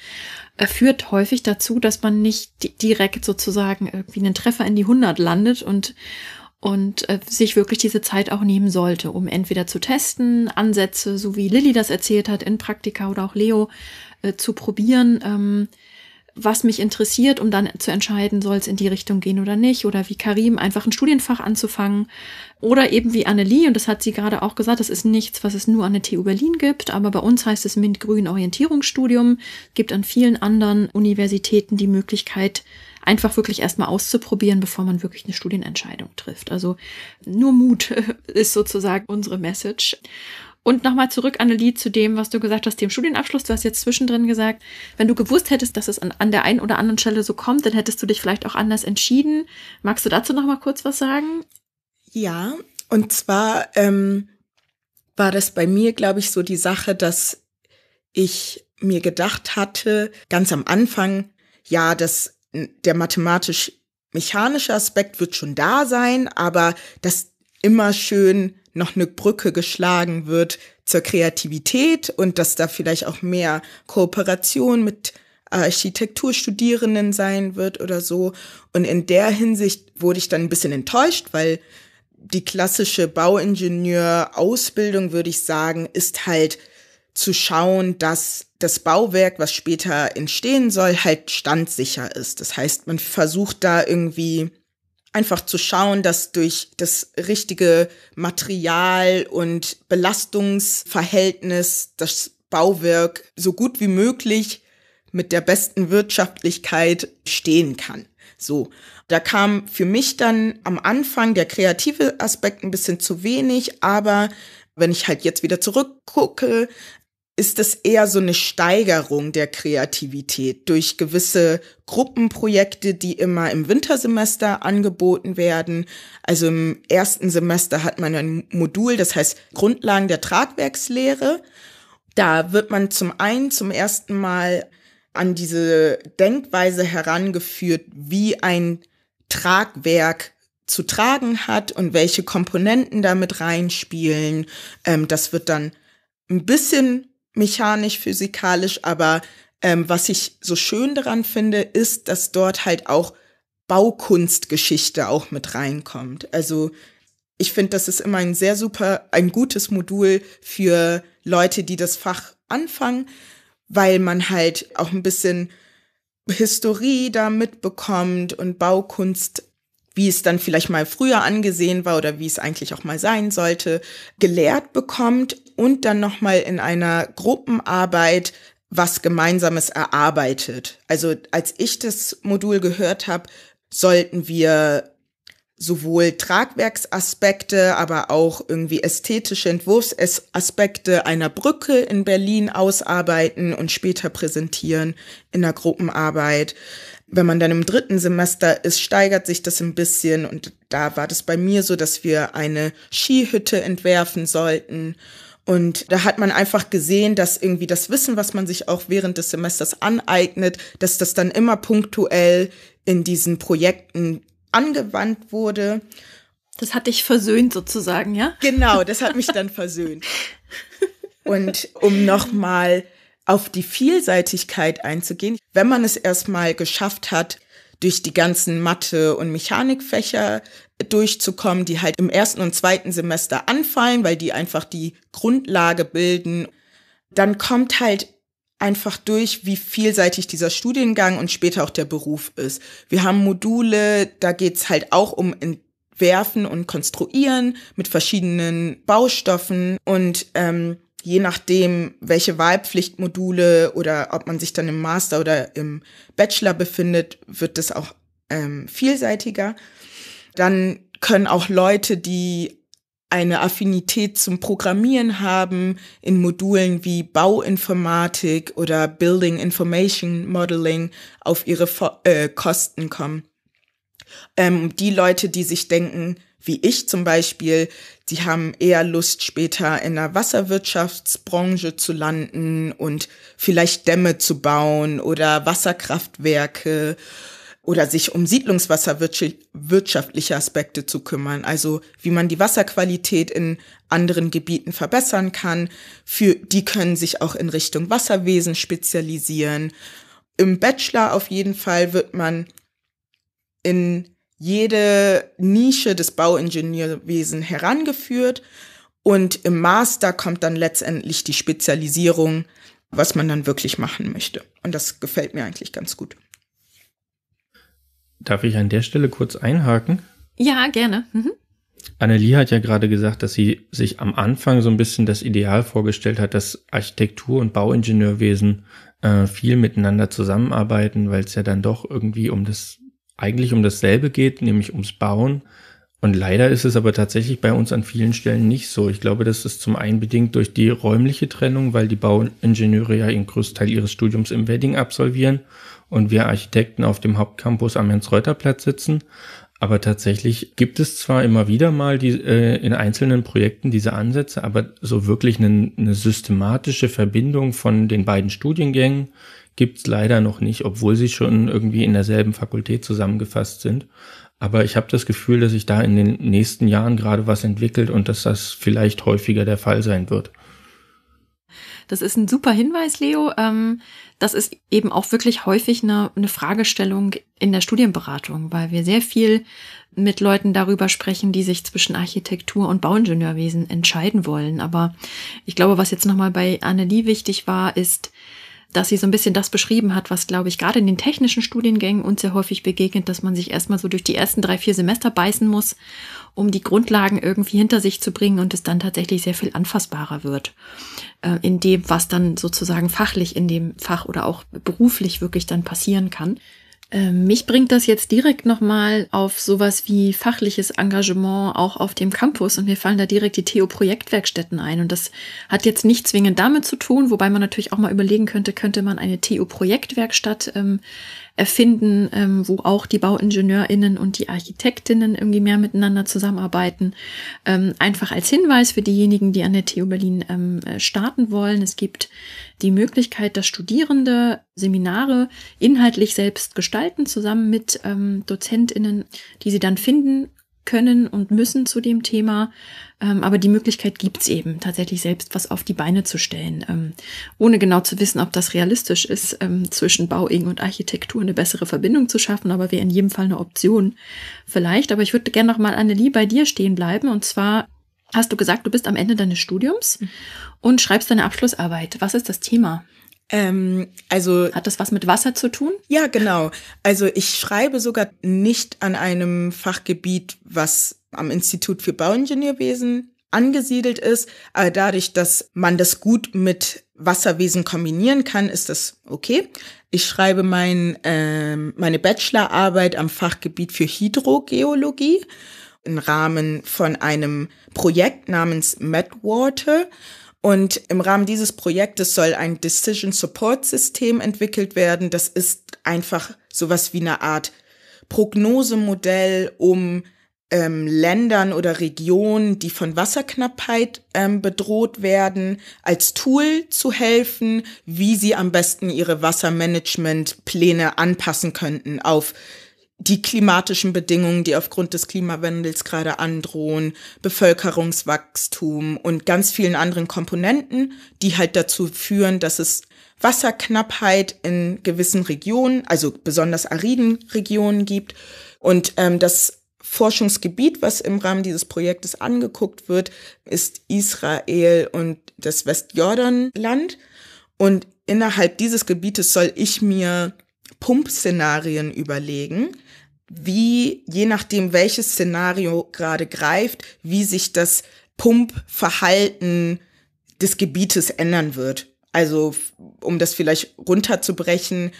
Äh, führt häufig dazu, dass man nicht direkt sozusagen irgendwie einen Treffer in die 100 landet und und äh, sich wirklich diese Zeit auch nehmen sollte, um entweder zu testen, Ansätze, so wie Lilly das erzählt hat, in Praktika oder auch Leo äh, zu probieren, ähm, was mich interessiert, um dann zu entscheiden, soll es in die Richtung gehen oder nicht, oder wie Karim einfach ein Studienfach anzufangen, oder eben wie Annelie, und das hat sie gerade auch gesagt, das ist nichts, was es nur an der TU Berlin gibt, aber bei uns heißt es MINT-Grün Orientierungsstudium, gibt an vielen anderen Universitäten die Möglichkeit, einfach wirklich erstmal auszuprobieren, bevor man wirklich eine Studienentscheidung trifft. Also nur Mut ist sozusagen unsere Message. Und nochmal zurück, Annelie, zu dem, was du gesagt hast, dem Studienabschluss. Du hast jetzt zwischendrin gesagt, wenn du gewusst hättest, dass es an, an der einen oder anderen Stelle so kommt, dann hättest du dich vielleicht auch anders entschieden. Magst du dazu nochmal kurz was sagen? Ja, und zwar ähm, war das bei mir, glaube ich, so die Sache, dass ich mir gedacht hatte, ganz am Anfang, ja, dass der mathematisch-mechanische Aspekt wird schon da sein, aber das immer schön noch eine Brücke geschlagen wird zur Kreativität und dass da vielleicht auch mehr Kooperation mit Architekturstudierenden sein wird oder so. Und in der Hinsicht wurde ich dann ein bisschen enttäuscht, weil die klassische Bauingenieurausbildung, würde ich sagen, ist halt zu schauen, dass das Bauwerk, was später entstehen soll, halt standsicher ist. Das heißt, man versucht da irgendwie einfach zu schauen, dass durch das richtige Material und Belastungsverhältnis das Bauwerk so gut wie möglich mit der besten Wirtschaftlichkeit stehen kann. So, da kam für mich dann am Anfang der kreative Aspekt ein bisschen zu wenig, aber wenn ich halt jetzt wieder zurückgucke, ist es eher so eine Steigerung der Kreativität durch gewisse Gruppenprojekte, die immer im Wintersemester angeboten werden. Also im ersten Semester hat man ein Modul, das heißt Grundlagen der Tragwerkslehre. Da wird man zum einen zum ersten Mal an diese Denkweise herangeführt, wie ein Tragwerk zu tragen hat und welche Komponenten damit reinspielen. Ähm, das wird dann ein bisschen mechanisch, physikalisch, aber ähm, was ich so schön daran finde, ist, dass dort halt auch Baukunstgeschichte auch mit reinkommt. Also ich finde, das ist immer ein sehr super, ein gutes Modul für Leute, die das Fach anfangen, weil man halt auch ein bisschen Historie da mitbekommt und Baukunst, wie es dann vielleicht mal früher angesehen war oder wie es eigentlich auch mal sein sollte, gelehrt bekommt und dann nochmal in einer Gruppenarbeit was Gemeinsames erarbeitet. Also als ich das Modul gehört habe, sollten wir sowohl Tragwerksaspekte, aber auch irgendwie ästhetische Entwurfsaspekte einer Brücke in Berlin ausarbeiten und später präsentieren in der Gruppenarbeit. Wenn man dann im dritten Semester ist, steigert sich das ein bisschen und da war das bei mir so, dass wir eine Skihütte entwerfen sollten und da hat man einfach gesehen, dass irgendwie das Wissen, was man sich auch während des Semesters aneignet, dass das dann immer punktuell in diesen Projekten angewandt wurde. Das hat dich versöhnt sozusagen, ja? Genau, das hat mich dann versöhnt. Und um nochmal auf die Vielseitigkeit einzugehen, wenn man es erstmal geschafft hat, durch die ganzen Mathe- und Mechanikfächer durchzukommen, die halt im ersten und zweiten Semester anfallen, weil die einfach die Grundlage bilden. Dann kommt halt einfach durch, wie vielseitig dieser Studiengang und später auch der Beruf ist. Wir haben Module, da geht's halt auch um Entwerfen und Konstruieren mit verschiedenen Baustoffen und ähm, je nachdem, welche Wahlpflichtmodule oder ob man sich dann im Master oder im Bachelor befindet, wird das auch ähm, vielseitiger. Dann können auch Leute, die eine Affinität zum Programmieren haben in Modulen wie Bauinformatik oder Building Information Modeling auf ihre äh, Kosten kommen. Ähm, die Leute, die sich denken, wie ich zum Beispiel, die haben eher Lust, später in der Wasserwirtschaftsbranche zu landen und vielleicht Dämme zu bauen oder Wasserkraftwerke oder sich um siedlungswasserwirtschaftliche Aspekte zu kümmern, also wie man die Wasserqualität in anderen Gebieten verbessern kann. Für die können sich auch in Richtung Wasserwesen spezialisieren. Im Bachelor auf jeden Fall wird man in jede Nische des Bauingenieurwesen herangeführt und im Master kommt dann letztendlich die Spezialisierung, was man dann wirklich machen möchte. Und das gefällt mir eigentlich ganz gut. Darf ich an der Stelle kurz einhaken? Ja, gerne. Mhm. Annelie hat ja gerade gesagt, dass sie sich am Anfang so ein bisschen das Ideal vorgestellt hat, dass Architektur und Bauingenieurwesen äh, viel miteinander zusammenarbeiten, weil es ja dann doch irgendwie um das, eigentlich um dasselbe geht, nämlich ums Bauen. Und leider ist es aber tatsächlich bei uns an vielen Stellen nicht so. Ich glaube, das ist zum einen bedingt durch die räumliche Trennung, weil die Bauingenieure ja ihren Großteil ihres Studiums im Wedding absolvieren und wir Architekten auf dem Hauptcampus am Jens-Reuter-Platz sitzen. Aber tatsächlich gibt es zwar immer wieder mal die, äh, in einzelnen Projekten diese Ansätze, aber so wirklich eine, eine systematische Verbindung von den beiden Studiengängen gibt's leider noch nicht, obwohl sie schon irgendwie in derselben Fakultät zusammengefasst sind. Aber ich habe das Gefühl, dass sich da in den nächsten Jahren gerade was entwickelt und dass das vielleicht häufiger der Fall sein wird. Das ist ein super Hinweis, Leo. Ähm, das ist eben auch wirklich häufig eine, eine Fragestellung in der Studienberatung, weil wir sehr viel mit Leuten darüber sprechen, die sich zwischen Architektur und Bauingenieurwesen entscheiden wollen. Aber ich glaube, was jetzt nochmal bei Annelie wichtig war, ist, dass sie so ein bisschen das beschrieben hat, was, glaube ich, gerade in den technischen Studiengängen uns sehr häufig begegnet, dass man sich erstmal so durch die ersten drei, vier Semester beißen muss, um die Grundlagen irgendwie hinter sich zu bringen und es dann tatsächlich sehr viel anfassbarer wird äh, in dem, was dann sozusagen fachlich in dem Fach oder auch beruflich wirklich dann passieren kann. Ähm, mich bringt das jetzt direkt nochmal auf sowas wie fachliches Engagement auch auf dem Campus und mir fallen da direkt die TU-Projektwerkstätten ein. Und das hat jetzt nicht zwingend damit zu tun, wobei man natürlich auch mal überlegen könnte, könnte man eine TU-Projektwerkstatt ähm, erfinden, ähm, wo auch die BauingenieurInnen und die ArchitektInnen irgendwie mehr miteinander zusammenarbeiten. Ähm, einfach als Hinweis für diejenigen, die an der TU Berlin ähm, äh, starten wollen. Es gibt die Möglichkeit, dass Studierende Seminare inhaltlich selbst gestalten, zusammen mit ähm, DozentInnen, die sie dann finden können und müssen zu dem Thema. Ähm, aber die Möglichkeit gibt's eben, tatsächlich selbst was auf die Beine zu stellen, ähm, ohne genau zu wissen, ob das realistisch ist, ähm, zwischen Bauing und Architektur eine bessere Verbindung zu schaffen. Aber wäre in jedem Fall eine Option vielleicht. Aber ich würde gerne noch mal, Annelie, bei dir stehen bleiben. Und zwar hast du gesagt, du bist am Ende deines Studiums mhm. und schreibst deine Abschlussarbeit. Was ist das Thema? Ähm, also hat das was mit Wasser zu tun? Ja, genau. Also ich schreibe sogar nicht an einem Fachgebiet, was am Institut für Bauingenieurwesen angesiedelt ist. Aber dadurch, dass man das gut mit Wasserwesen kombinieren kann, ist das okay. Ich schreibe mein, ähm, meine Bachelorarbeit am Fachgebiet für Hydrogeologie im Rahmen von einem Projekt namens MedWater. Und im Rahmen dieses Projektes soll ein Decision Support System entwickelt werden. Das ist einfach sowas wie eine Art Prognosemodell, um ähm, Ländern oder Regionen, die von Wasserknappheit ähm, bedroht werden, als Tool zu helfen, wie sie am besten ihre Wassermanagementpläne anpassen könnten auf die klimatischen Bedingungen, die aufgrund des Klimawandels gerade androhen, Bevölkerungswachstum und ganz vielen anderen Komponenten, die halt dazu führen, dass es Wasserknappheit in gewissen Regionen, also besonders ariden Regionen gibt. Und ähm, das Forschungsgebiet, was im Rahmen dieses Projektes angeguckt wird, ist Israel und das Westjordanland. Und innerhalb dieses Gebietes soll ich mir Pumpszenarien überlegen, wie, je nachdem, welches Szenario gerade greift, wie sich das Pumpverhalten des Gebietes ändern wird. Also, um das vielleicht runterzubrechen,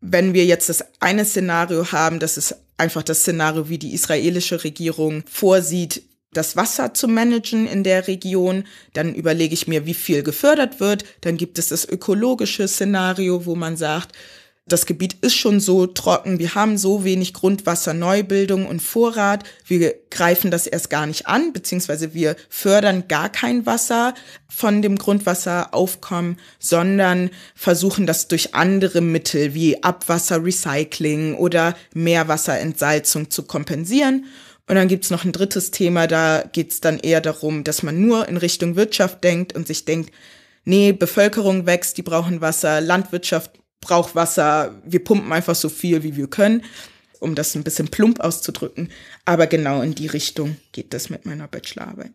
wenn wir jetzt das eine Szenario haben, das ist einfach das Szenario, wie die israelische Regierung vorsieht, das Wasser zu managen in der Region, dann überlege ich mir, wie viel gefördert wird, dann gibt es das ökologische Szenario, wo man sagt, das Gebiet ist schon so trocken, wir haben so wenig Grundwasserneubildung und Vorrat, wir greifen das erst gar nicht an, beziehungsweise wir fördern gar kein Wasser von dem Grundwasseraufkommen, sondern versuchen das durch andere Mittel wie Abwasserrecycling oder Meerwasserentsalzung zu kompensieren. Und dann gibt's noch ein drittes Thema, da geht's dann eher darum, dass man nur in Richtung Wirtschaft denkt und sich denkt, nee, Bevölkerung wächst, die brauchen Wasser, Landwirtschaft braucht Wasser, wir pumpen einfach so viel, wie wir können, um das ein bisschen plump auszudrücken. Aber genau in die Richtung geht das mit meiner Bachelorarbeit.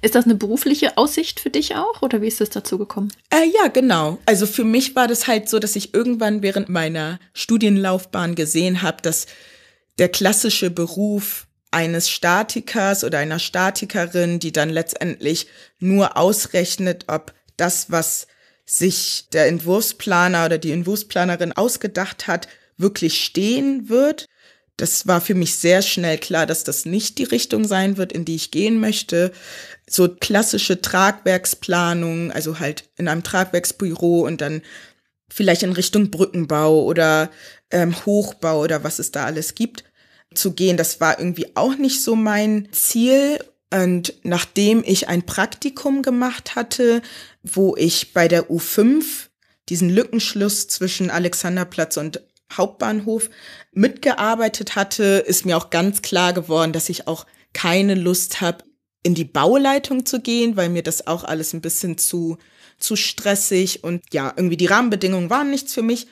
Ist das eine berufliche Aussicht für dich auch oder wie ist das dazu gekommen? Äh, ja, genau. Also für mich war das halt so, dass ich irgendwann während meiner Studienlaufbahn gesehen habe, dass der klassische Beruf eines Statikers oder einer Statikerin, die dann letztendlich nur ausrechnet, ob das, was sich der Entwurfsplaner oder die Entwurfsplanerin ausgedacht hat, wirklich stehen wird. Das war für mich sehr schnell klar, dass das nicht die Richtung sein wird, in die ich gehen möchte. So klassische Tragwerksplanung, also halt in einem Tragwerksbüro und dann vielleicht in Richtung Brückenbau oder ähm, Hochbau oder was es da alles gibt zu gehen, das war irgendwie auch nicht so mein Ziel und nachdem ich ein Praktikum gemacht hatte, wo ich bei der U5 diesen Lückenschluss zwischen Alexanderplatz und Hauptbahnhof mitgearbeitet hatte, ist mir auch ganz klar geworden, dass ich auch keine Lust habe, in die Bauleitung zu gehen, weil mir das auch alles ein bisschen zu, zu stressig und ja, irgendwie die Rahmenbedingungen waren nichts für mich.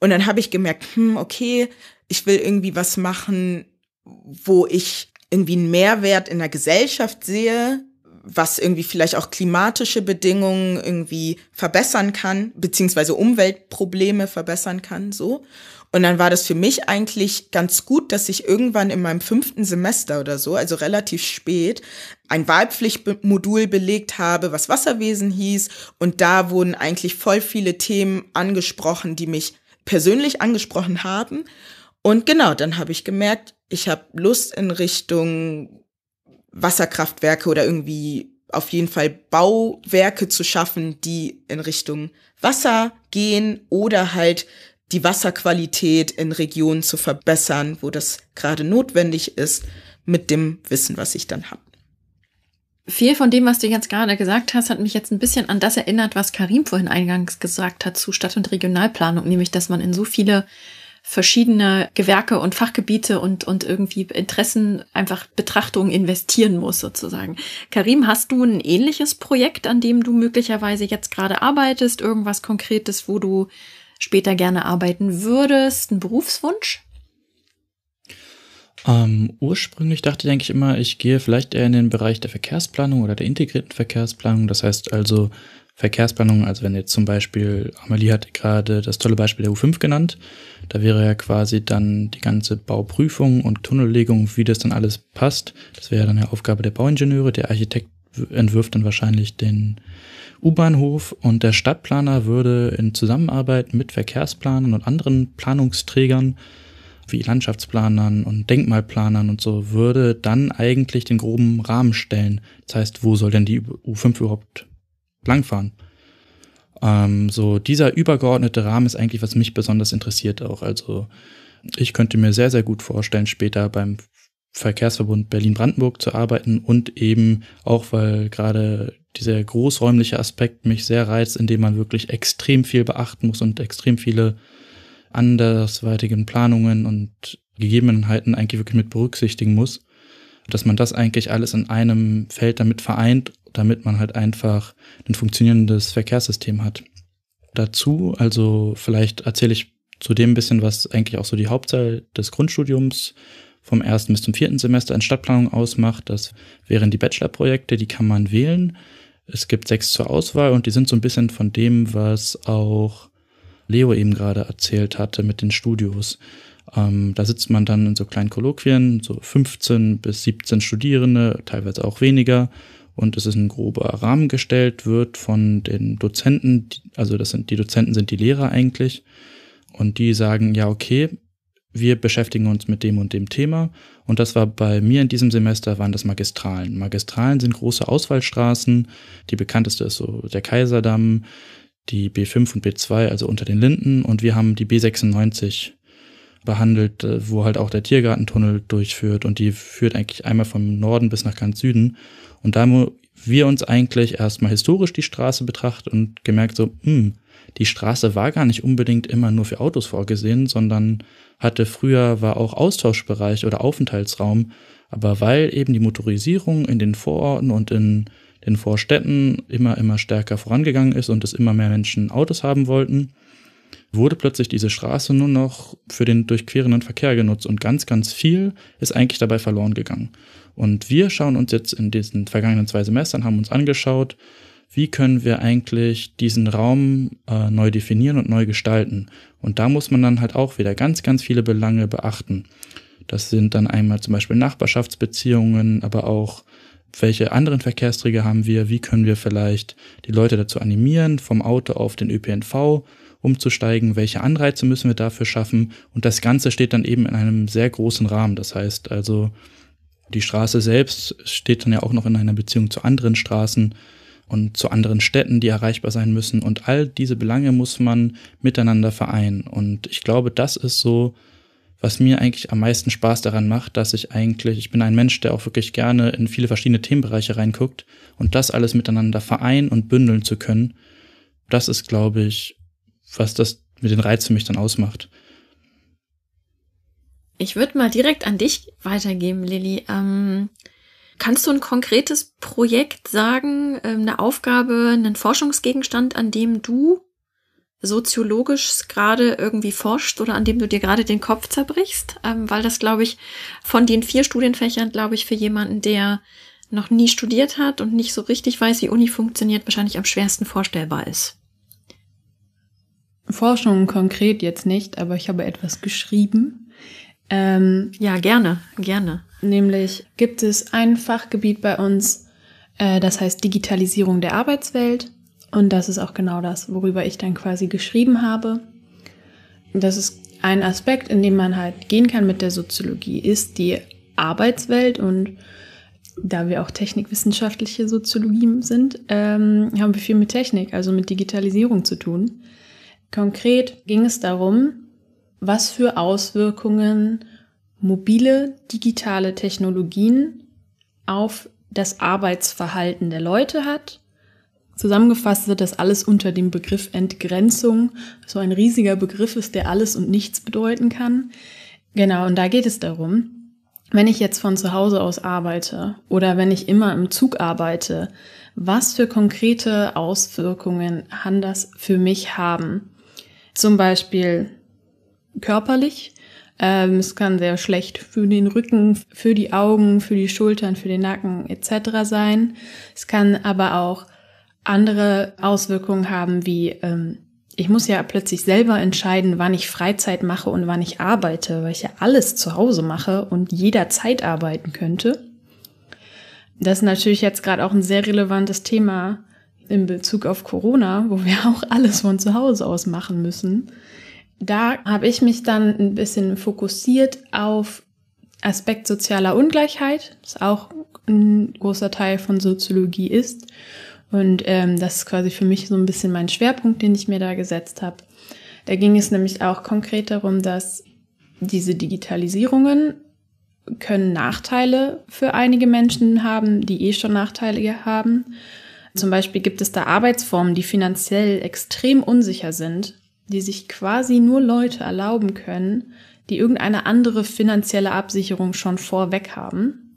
Und dann habe ich gemerkt, hm, okay, ich will irgendwie was machen, wo ich irgendwie einen Mehrwert in der Gesellschaft sehe, was irgendwie vielleicht auch klimatische Bedingungen irgendwie verbessern kann, beziehungsweise Umweltprobleme verbessern kann, so. Und dann war das für mich eigentlich ganz gut, dass ich irgendwann in meinem fünften Semester oder so, also relativ spät, ein Wahlpflichtmodul belegt habe, was Wasserwesen hieß. Und da wurden eigentlich voll viele Themen angesprochen, die mich persönlich angesprochen haben. Und genau, dann habe ich gemerkt, ich habe Lust in Richtung Wasserkraftwerke oder irgendwie auf jeden Fall Bauwerke zu schaffen, die in Richtung Wasser gehen oder halt die Wasserqualität in Regionen zu verbessern, wo das gerade notwendig ist, mit dem Wissen, was ich dann habe. Viel von dem, was du jetzt gerade gesagt hast, hat mich jetzt ein bisschen an das erinnert, was Karim vorhin eingangs gesagt hat zu Stadt- und Regionalplanung, nämlich dass man in so viele verschiedene Gewerke und Fachgebiete und, und irgendwie Interessen einfach Betrachtungen investieren muss sozusagen. Karim, hast du ein ähnliches Projekt, an dem du möglicherweise jetzt gerade arbeitest? Irgendwas Konkretes, wo du später gerne arbeiten würdest? Ein Berufswunsch? Ähm, ursprünglich dachte denke ich immer, ich gehe vielleicht eher in den Bereich der Verkehrsplanung oder der integrierten Verkehrsplanung. Das heißt also Verkehrsplanung, also wenn jetzt zum Beispiel, Amelie hat gerade das tolle Beispiel der U5 genannt, da wäre ja quasi dann die ganze Bauprüfung und Tunnellegung, wie das dann alles passt. Das wäre ja dann eine Aufgabe der Bauingenieure. Der Architekt entwirft dann wahrscheinlich den U-Bahnhof und der Stadtplaner würde in Zusammenarbeit mit Verkehrsplanern und anderen Planungsträgern wie Landschaftsplanern und Denkmalplanern und so würde dann eigentlich den groben Rahmen stellen. Das heißt, wo soll denn die U5 überhaupt langfahren? Ähm, so dieser übergeordnete Rahmen ist eigentlich, was mich besonders interessiert auch. Also ich könnte mir sehr, sehr gut vorstellen, später beim Verkehrsverbund Berlin-Brandenburg zu arbeiten und eben auch, weil gerade dieser großräumliche Aspekt mich sehr reizt, indem man wirklich extrem viel beachten muss und extrem viele andersweitigen Planungen und Gegebenheiten eigentlich wirklich mit berücksichtigen muss, dass man das eigentlich alles in einem Feld damit vereint damit man halt einfach ein funktionierendes Verkehrssystem hat. Dazu, also vielleicht erzähle ich zudem ein bisschen, was eigentlich auch so die Hauptzahl des Grundstudiums vom ersten bis zum vierten Semester in Stadtplanung ausmacht. Das wären die Bachelorprojekte, die kann man wählen. Es gibt sechs zur Auswahl und die sind so ein bisschen von dem, was auch Leo eben gerade erzählt hatte mit den Studios. Ähm, da sitzt man dann in so kleinen Kolloquien, so 15 bis 17 Studierende, teilweise auch weniger, und es ist ein grober Rahmen gestellt, wird von den Dozenten, also das sind die Dozenten sind die Lehrer eigentlich, und die sagen, ja, okay, wir beschäftigen uns mit dem und dem Thema. Und das war bei mir in diesem Semester, waren das Magistralen. Magistralen sind große Auswahlstraßen, Die bekannteste ist so der Kaiserdamm, die B5 und B2, also unter den Linden. Und wir haben die B96 behandelt, äh, wo halt auch der Tiergartentunnel durchführt. Und die führt eigentlich einmal vom Norden bis nach ganz Süden. Und da haben wir uns eigentlich erstmal historisch die Straße betrachtet und gemerkt so, hm, die Straße war gar nicht unbedingt immer nur für Autos vorgesehen, sondern hatte früher war auch Austauschbereich oder Aufenthaltsraum. Aber weil eben die Motorisierung in den Vororten und in den Vorstädten immer, immer stärker vorangegangen ist und es immer mehr Menschen Autos haben wollten, wurde plötzlich diese Straße nur noch für den durchquerenden Verkehr genutzt und ganz, ganz viel ist eigentlich dabei verloren gegangen. Und wir schauen uns jetzt in diesen vergangenen zwei Semestern, haben uns angeschaut, wie können wir eigentlich diesen Raum äh, neu definieren und neu gestalten. Und da muss man dann halt auch wieder ganz, ganz viele Belange beachten. Das sind dann einmal zum Beispiel Nachbarschaftsbeziehungen, aber auch welche anderen Verkehrsträger haben wir, wie können wir vielleicht die Leute dazu animieren, vom Auto auf den ÖPNV umzusteigen, welche Anreize müssen wir dafür schaffen. Und das Ganze steht dann eben in einem sehr großen Rahmen. Das heißt also, die Straße selbst steht dann ja auch noch in einer Beziehung zu anderen Straßen und zu anderen Städten, die erreichbar sein müssen. Und all diese Belange muss man miteinander vereinen. Und ich glaube, das ist so, was mir eigentlich am meisten Spaß daran macht, dass ich eigentlich, ich bin ein Mensch, der auch wirklich gerne in viele verschiedene Themenbereiche reinguckt und das alles miteinander vereinen und bündeln zu können, das ist, glaube ich, was das mit den Reiz für mich dann ausmacht. Ich würde mal direkt an dich weitergeben, Lilly. Ähm, kannst du ein konkretes Projekt sagen, ähm, eine Aufgabe, einen Forschungsgegenstand, an dem du soziologisch gerade irgendwie forscht oder an dem du dir gerade den Kopf zerbrichst? Ähm, weil das, glaube ich, von den vier Studienfächern, glaube ich, für jemanden, der noch nie studiert hat und nicht so richtig weiß, wie Uni funktioniert, wahrscheinlich am schwersten vorstellbar ist. Forschung konkret jetzt nicht, aber ich habe etwas geschrieben. Ähm, ja, gerne, gerne. Nämlich gibt es ein Fachgebiet bei uns, äh, das heißt Digitalisierung der Arbeitswelt. Und das ist auch genau das, worüber ich dann quasi geschrieben habe. Das ist ein Aspekt, in dem man halt gehen kann mit der Soziologie, ist die Arbeitswelt und da wir auch technikwissenschaftliche Soziologie sind, ähm, haben wir viel mit Technik, also mit Digitalisierung zu tun. Konkret ging es darum, was für Auswirkungen mobile digitale Technologien auf das Arbeitsverhalten der Leute hat. Zusammengefasst wird das alles unter dem Begriff Entgrenzung, so ein riesiger Begriff ist, der alles und nichts bedeuten kann. Genau, und da geht es darum, wenn ich jetzt von zu Hause aus arbeite oder wenn ich immer im Zug arbeite, was für konkrete Auswirkungen kann das für mich haben? Zum Beispiel körperlich. Ähm, es kann sehr schlecht für den Rücken, für die Augen, für die Schultern, für den Nacken etc. sein. Es kann aber auch andere Auswirkungen haben, wie ähm, ich muss ja plötzlich selber entscheiden, wann ich Freizeit mache und wann ich arbeite, weil ich ja alles zu Hause mache und jederzeit arbeiten könnte. Das ist natürlich jetzt gerade auch ein sehr relevantes Thema in Bezug auf Corona, wo wir auch alles von zu Hause aus machen müssen da habe ich mich dann ein bisschen fokussiert auf Aspekt sozialer Ungleichheit, das auch ein großer Teil von Soziologie ist. Und ähm, das ist quasi für mich so ein bisschen mein Schwerpunkt, den ich mir da gesetzt habe. Da ging es nämlich auch konkret darum, dass diese Digitalisierungen können Nachteile für einige Menschen haben, die eh schon Nachteile haben. Zum Beispiel gibt es da Arbeitsformen, die finanziell extrem unsicher sind die sich quasi nur Leute erlauben können, die irgendeine andere finanzielle Absicherung schon vorweg haben.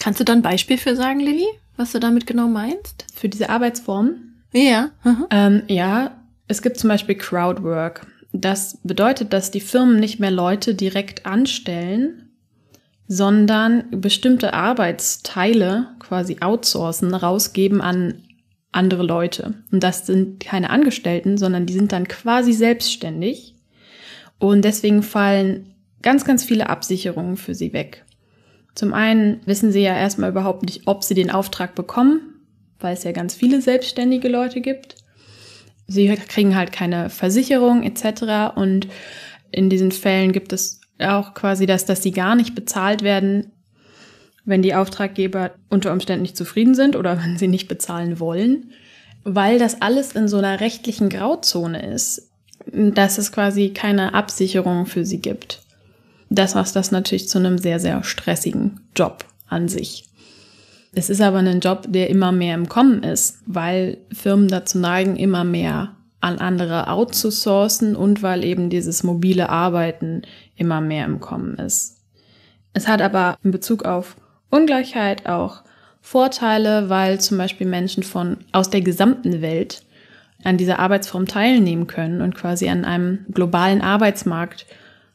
Kannst du da ein Beispiel für sagen, Lilly, was du damit genau meinst? Für diese Arbeitsform? Ja. Ähm, ja, es gibt zum Beispiel Crowdwork. Das bedeutet, dass die Firmen nicht mehr Leute direkt anstellen, sondern bestimmte Arbeitsteile quasi outsourcen, rausgeben an andere Leute. Und das sind keine Angestellten, sondern die sind dann quasi selbstständig. Und deswegen fallen ganz, ganz viele Absicherungen für sie weg. Zum einen wissen sie ja erstmal überhaupt nicht, ob sie den Auftrag bekommen, weil es ja ganz viele selbstständige Leute gibt. Sie kriegen halt keine Versicherung etc. Und in diesen Fällen gibt es auch quasi das, dass sie gar nicht bezahlt werden, wenn die Auftraggeber unter Umständen nicht zufrieden sind oder wenn sie nicht bezahlen wollen, weil das alles in so einer rechtlichen Grauzone ist, dass es quasi keine Absicherung für sie gibt. Das macht das natürlich zu einem sehr, sehr stressigen Job an sich. Es ist aber ein Job, der immer mehr im Kommen ist, weil Firmen dazu neigen, immer mehr an andere outzusourcen und weil eben dieses mobile Arbeiten immer mehr im Kommen ist. Es hat aber in Bezug auf Ungleichheit auch Vorteile, weil zum Beispiel Menschen von, aus der gesamten Welt an dieser Arbeitsform teilnehmen können und quasi an einem globalen Arbeitsmarkt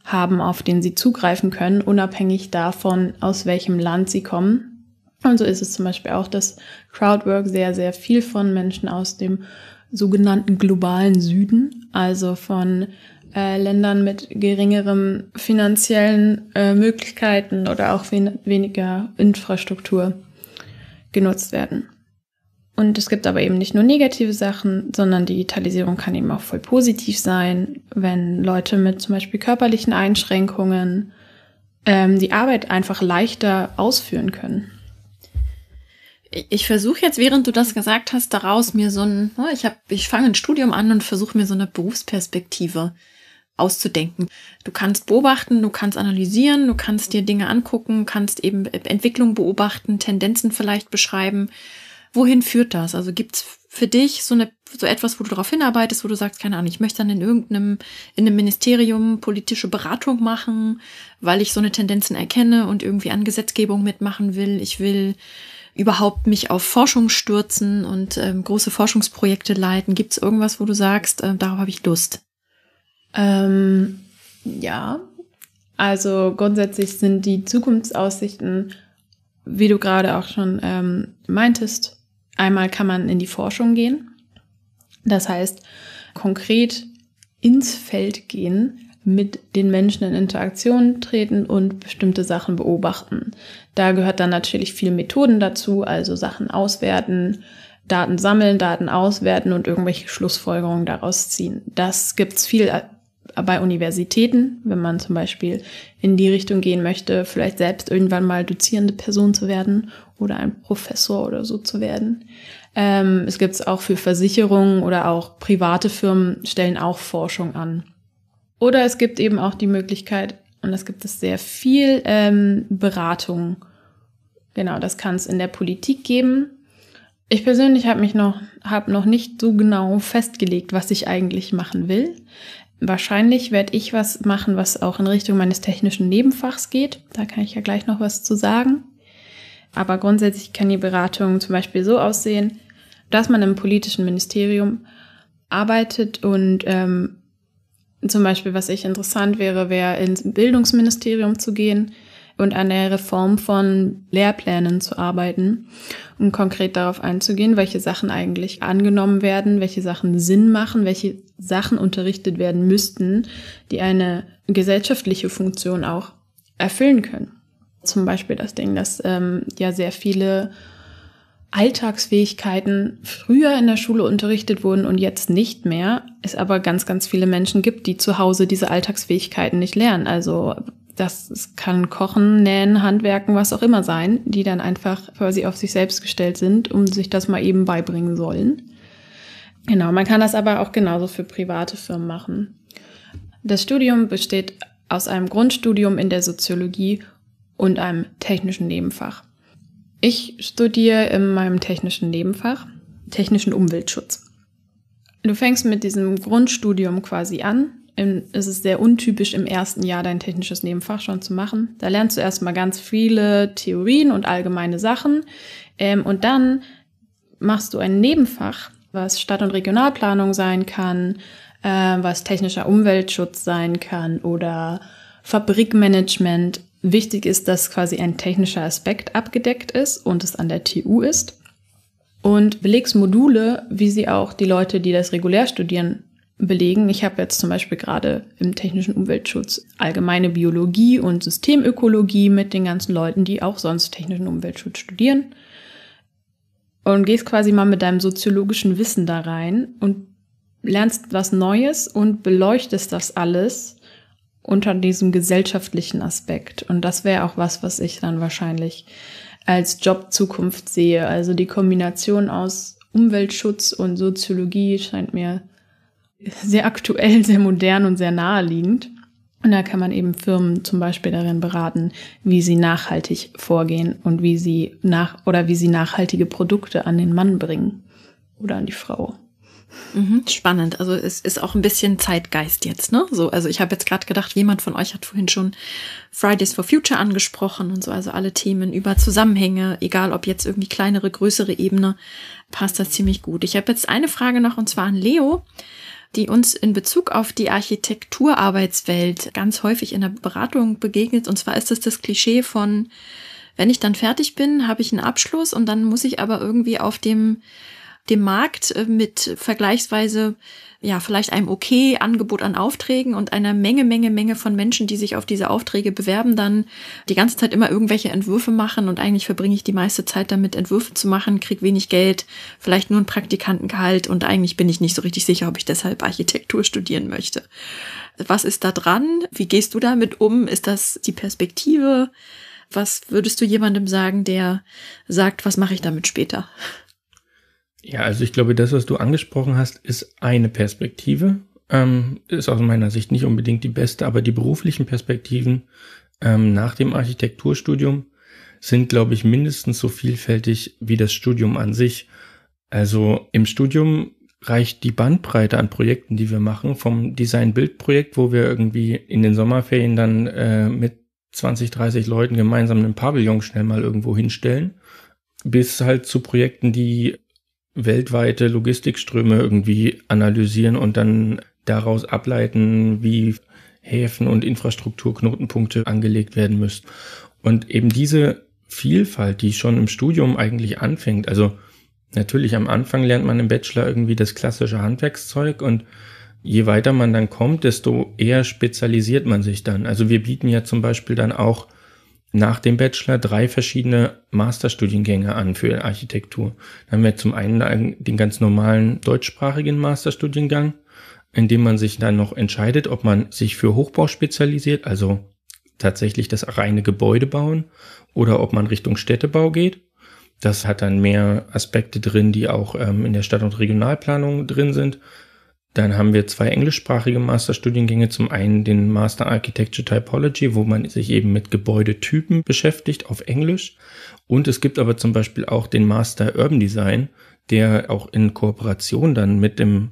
haben, auf den sie zugreifen können, unabhängig davon, aus welchem Land sie kommen. Und so ist es zum Beispiel auch, dass Crowdwork sehr, sehr viel von Menschen aus dem sogenannten globalen Süden, also von äh, Ländern mit geringeren finanziellen äh, Möglichkeiten oder auch wen weniger Infrastruktur genutzt werden. Und es gibt aber eben nicht nur negative Sachen, sondern Digitalisierung kann eben auch voll positiv sein, wenn Leute mit zum Beispiel körperlichen Einschränkungen ähm, die Arbeit einfach leichter ausführen können. Ich versuche jetzt, während du das gesagt hast, daraus mir so ein, ne, ich habe, ich fange ein Studium an und versuche mir so eine Berufsperspektive äh, auszudenken. Du kannst beobachten, du kannst analysieren, du kannst dir Dinge angucken, kannst eben Entwicklung beobachten, Tendenzen vielleicht beschreiben. Wohin führt das? Also gibt's für dich so, eine, so etwas, wo du darauf hinarbeitest, wo du sagst, keine Ahnung, ich möchte dann in irgendeinem, in einem Ministerium politische Beratung machen, weil ich so eine Tendenzen erkenne und irgendwie an Gesetzgebung mitmachen will. Ich will überhaupt mich auf Forschung stürzen und ähm, große Forschungsprojekte leiten. Gibt's irgendwas, wo du sagst, äh, darauf habe ich Lust? Ähm, ja, also grundsätzlich sind die Zukunftsaussichten, wie du gerade auch schon ähm, meintest, einmal kann man in die Forschung gehen. Das heißt, konkret ins Feld gehen, mit den Menschen in Interaktion treten und bestimmte Sachen beobachten. Da gehört dann natürlich viel Methoden dazu, also Sachen auswerten, Daten sammeln, Daten auswerten und irgendwelche Schlussfolgerungen daraus ziehen. Das gibt es viel bei Universitäten, wenn man zum Beispiel in die Richtung gehen möchte, vielleicht selbst irgendwann mal dozierende Person zu werden oder ein Professor oder so zu werden. Ähm, es gibt es auch für Versicherungen oder auch private Firmen stellen auch Forschung an. Oder es gibt eben auch die Möglichkeit, und das gibt es sehr viel, ähm, Beratung. Genau, das kann es in der Politik geben. Ich persönlich habe mich noch, habe noch nicht so genau festgelegt, was ich eigentlich machen will. Wahrscheinlich werde ich was machen, was auch in Richtung meines technischen Nebenfachs geht. Da kann ich ja gleich noch was zu sagen. Aber grundsätzlich kann die Beratung zum Beispiel so aussehen, dass man im politischen Ministerium arbeitet und ähm, zum Beispiel, was ich interessant wäre, wäre ins Bildungsministerium zu gehen und an der Reform von Lehrplänen zu arbeiten, um konkret darauf einzugehen, welche Sachen eigentlich angenommen werden, welche Sachen Sinn machen, welche Sachen unterrichtet werden müssten, die eine gesellschaftliche Funktion auch erfüllen können. Zum Beispiel das Ding, dass ähm, ja sehr viele Alltagsfähigkeiten früher in der Schule unterrichtet wurden und jetzt nicht mehr, es aber ganz, ganz viele Menschen gibt, die zu Hause diese Alltagsfähigkeiten nicht lernen. Also das, kann Kochen, Nähen, Handwerken, was auch immer sein, die dann einfach quasi auf sich selbst gestellt sind und sich das mal eben beibringen sollen. Genau, man kann das aber auch genauso für private Firmen machen. Das Studium besteht aus einem Grundstudium in der Soziologie und einem technischen Nebenfach. Ich studiere in meinem technischen Nebenfach technischen Umweltschutz. Du fängst mit diesem Grundstudium quasi an es ist sehr untypisch, im ersten Jahr dein technisches Nebenfach schon zu machen. Da lernst du erstmal ganz viele Theorien und allgemeine Sachen. Ähm, und dann machst du ein Nebenfach, was Stadt- und Regionalplanung sein kann, äh, was technischer Umweltschutz sein kann oder Fabrikmanagement. Wichtig ist, dass quasi ein technischer Aspekt abgedeckt ist und es an der TU ist. Und belegst Module, wie sie auch die Leute, die das regulär studieren, belegen. Ich habe jetzt zum Beispiel gerade im technischen Umweltschutz allgemeine Biologie und Systemökologie mit den ganzen Leuten, die auch sonst technischen Umweltschutz studieren. Und gehst quasi mal mit deinem soziologischen Wissen da rein und lernst was Neues und beleuchtest das alles unter diesem gesellschaftlichen Aspekt. Und das wäre auch was, was ich dann wahrscheinlich als Jobzukunft sehe. Also die Kombination aus Umweltschutz und Soziologie scheint mir sehr aktuell, sehr modern und sehr naheliegend. Und da kann man eben Firmen zum Beispiel darin beraten, wie sie nachhaltig vorgehen und wie sie nach oder wie sie nachhaltige Produkte an den Mann bringen oder an die Frau. Mhm, spannend. Also es ist auch ein bisschen Zeitgeist jetzt, ne? So, also ich habe jetzt gerade gedacht, jemand von euch hat vorhin schon Fridays for Future angesprochen und so, also alle Themen über Zusammenhänge, egal ob jetzt irgendwie kleinere, größere Ebene, passt das ziemlich gut. Ich habe jetzt eine Frage noch und zwar an Leo die uns in Bezug auf die Architekturarbeitswelt ganz häufig in der Beratung begegnet. Und zwar ist es das Klischee von, wenn ich dann fertig bin, habe ich einen Abschluss und dann muss ich aber irgendwie auf dem, dem Markt äh, mit vergleichsweise ja, vielleicht einem okay Angebot an Aufträgen und einer Menge, Menge, Menge von Menschen, die sich auf diese Aufträge bewerben, dann die ganze Zeit immer irgendwelche Entwürfe machen und eigentlich verbringe ich die meiste Zeit damit, Entwürfe zu machen, krieg wenig Geld, vielleicht nur ein Praktikantengehalt und eigentlich bin ich nicht so richtig sicher, ob ich deshalb Architektur studieren möchte. Was ist da dran? Wie gehst du damit um? Ist das die Perspektive? Was würdest du jemandem sagen, der sagt, was mache ich damit später? Ja, also ich glaube, das, was du angesprochen hast, ist eine Perspektive. Ähm, ist aus meiner Sicht nicht unbedingt die beste, aber die beruflichen Perspektiven ähm, nach dem Architekturstudium sind, glaube ich, mindestens so vielfältig wie das Studium an sich. Also im Studium reicht die Bandbreite an Projekten, die wir machen, vom Design-Bild-Projekt, wo wir irgendwie in den Sommerferien dann äh, mit 20, 30 Leuten gemeinsam einen Pavillon schnell mal irgendwo hinstellen, bis halt zu Projekten, die weltweite Logistikströme irgendwie analysieren und dann daraus ableiten, wie Häfen und Infrastrukturknotenpunkte angelegt werden müssen. Und eben diese Vielfalt, die schon im Studium eigentlich anfängt, also natürlich am Anfang lernt man im Bachelor irgendwie das klassische Handwerkszeug und je weiter man dann kommt, desto eher spezialisiert man sich dann. Also wir bieten ja zum Beispiel dann auch nach dem Bachelor drei verschiedene Masterstudiengänge an für Architektur. Dann haben wir zum einen den ganz normalen deutschsprachigen Masterstudiengang, in dem man sich dann noch entscheidet, ob man sich für Hochbau spezialisiert, also tatsächlich das reine Gebäude bauen, oder ob man Richtung Städtebau geht. Das hat dann mehr Aspekte drin, die auch ähm, in der Stadt- und Regionalplanung drin sind, dann haben wir zwei englischsprachige Masterstudiengänge. Zum einen den Master Architecture Typology, wo man sich eben mit Gebäudetypen beschäftigt auf Englisch. Und es gibt aber zum Beispiel auch den Master Urban Design, der auch in Kooperation dann mit dem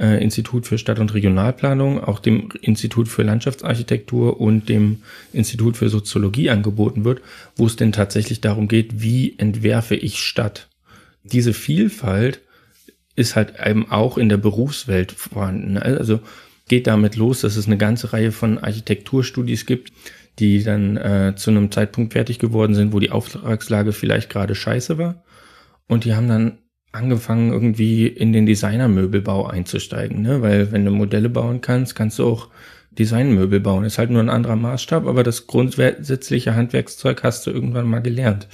äh, Institut für Stadt- und Regionalplanung, auch dem Institut für Landschaftsarchitektur und dem Institut für Soziologie angeboten wird, wo es denn tatsächlich darum geht, wie entwerfe ich Stadt. Diese Vielfalt ist halt eben auch in der Berufswelt vorhanden. Ne? Also geht damit los, dass es eine ganze Reihe von Architekturstudies gibt, die dann äh, zu einem Zeitpunkt fertig geworden sind, wo die Auftragslage vielleicht gerade scheiße war. Und die haben dann angefangen, irgendwie in den Designermöbelbau einzusteigen. Ne? Weil wenn du Modelle bauen kannst, kannst du auch Designmöbel bauen. Ist halt nur ein anderer Maßstab, aber das grundsätzliche Handwerkszeug hast du irgendwann mal gelernt.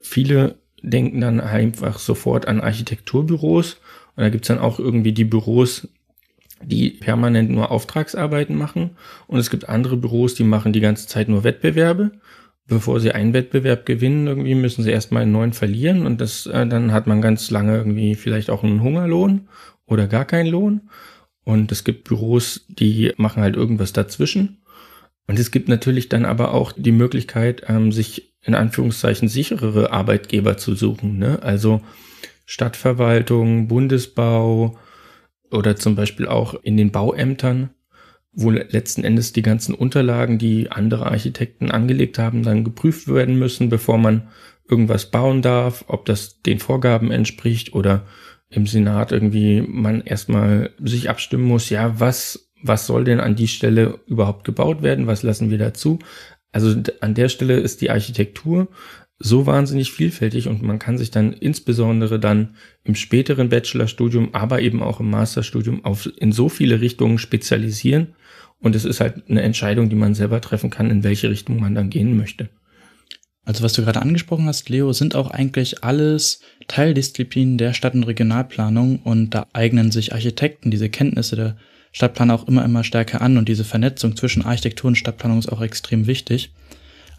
Viele denken dann einfach sofort an Architekturbüros. Und da gibt's dann auch irgendwie die Büros, die permanent nur Auftragsarbeiten machen. Und es gibt andere Büros, die machen die ganze Zeit nur Wettbewerbe. Bevor sie einen Wettbewerb gewinnen, irgendwie müssen sie erstmal einen neuen verlieren. Und das, äh, dann hat man ganz lange irgendwie vielleicht auch einen Hungerlohn oder gar keinen Lohn. Und es gibt Büros, die machen halt irgendwas dazwischen. Und es gibt natürlich dann aber auch die Möglichkeit, ähm, sich in Anführungszeichen sicherere Arbeitgeber zu suchen. Ne? Also Stadtverwaltung, Bundesbau oder zum Beispiel auch in den Bauämtern, wo letzten Endes die ganzen Unterlagen, die andere Architekten angelegt haben, dann geprüft werden müssen, bevor man irgendwas bauen darf, ob das den Vorgaben entspricht oder im Senat irgendwie man erstmal sich abstimmen muss, ja, was was soll denn an die Stelle überhaupt gebaut werden, was lassen wir dazu. Also an der Stelle ist die Architektur so wahnsinnig vielfältig und man kann sich dann insbesondere dann im späteren Bachelorstudium, aber eben auch im Masterstudium auf, in so viele Richtungen spezialisieren. Und es ist halt eine Entscheidung, die man selber treffen kann, in welche Richtung man dann gehen möchte. Also was du gerade angesprochen hast, Leo, sind auch eigentlich alles Teildisziplinen der Stadt- und Regionalplanung und da eignen sich Architekten diese Kenntnisse der Stadtplaner auch immer, immer stärker an und diese Vernetzung zwischen Architektur und Stadtplanung ist auch extrem wichtig.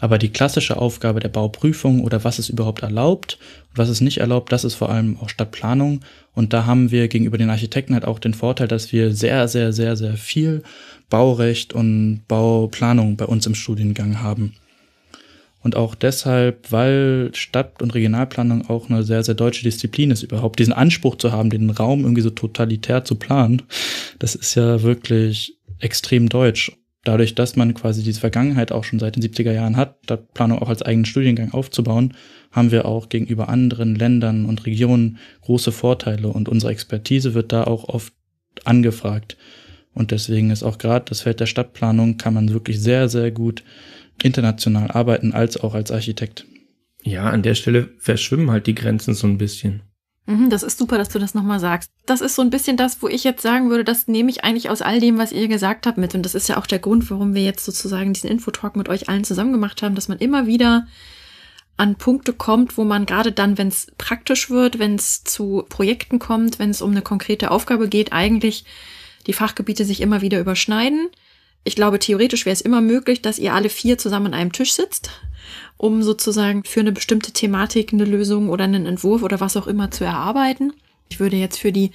Aber die klassische Aufgabe der Bauprüfung oder was ist überhaupt erlaubt und was ist nicht erlaubt, das ist vor allem auch Stadtplanung. Und da haben wir gegenüber den Architekten halt auch den Vorteil, dass wir sehr, sehr, sehr, sehr viel Baurecht und Bauplanung bei uns im Studiengang haben. Und auch deshalb, weil Stadt- und Regionalplanung auch eine sehr, sehr deutsche Disziplin ist, überhaupt diesen Anspruch zu haben, den Raum irgendwie so totalitär zu planen, das ist ja wirklich extrem deutsch. Dadurch, dass man quasi diese Vergangenheit auch schon seit den 70er Jahren hat, Stadtplanung auch als eigenen Studiengang aufzubauen, haben wir auch gegenüber anderen Ländern und Regionen große Vorteile und unsere Expertise wird da auch oft angefragt. Und deswegen ist auch gerade das Feld der Stadtplanung kann man wirklich sehr, sehr gut international arbeiten als auch als Architekt. Ja, an der Stelle verschwimmen halt die Grenzen so ein bisschen. Mhm, das ist super, dass du das nochmal sagst. Das ist so ein bisschen das, wo ich jetzt sagen würde, das nehme ich eigentlich aus all dem, was ihr gesagt habt mit. Und das ist ja auch der Grund, warum wir jetzt sozusagen diesen Infotalk mit euch allen zusammen gemacht haben, dass man immer wieder an Punkte kommt, wo man gerade dann, wenn es praktisch wird, wenn es zu Projekten kommt, wenn es um eine konkrete Aufgabe geht, eigentlich die Fachgebiete sich immer wieder überschneiden ich glaube, theoretisch wäre es immer möglich, dass ihr alle vier zusammen an einem Tisch sitzt, um sozusagen für eine bestimmte Thematik eine Lösung oder einen Entwurf oder was auch immer zu erarbeiten. Ich würde jetzt für die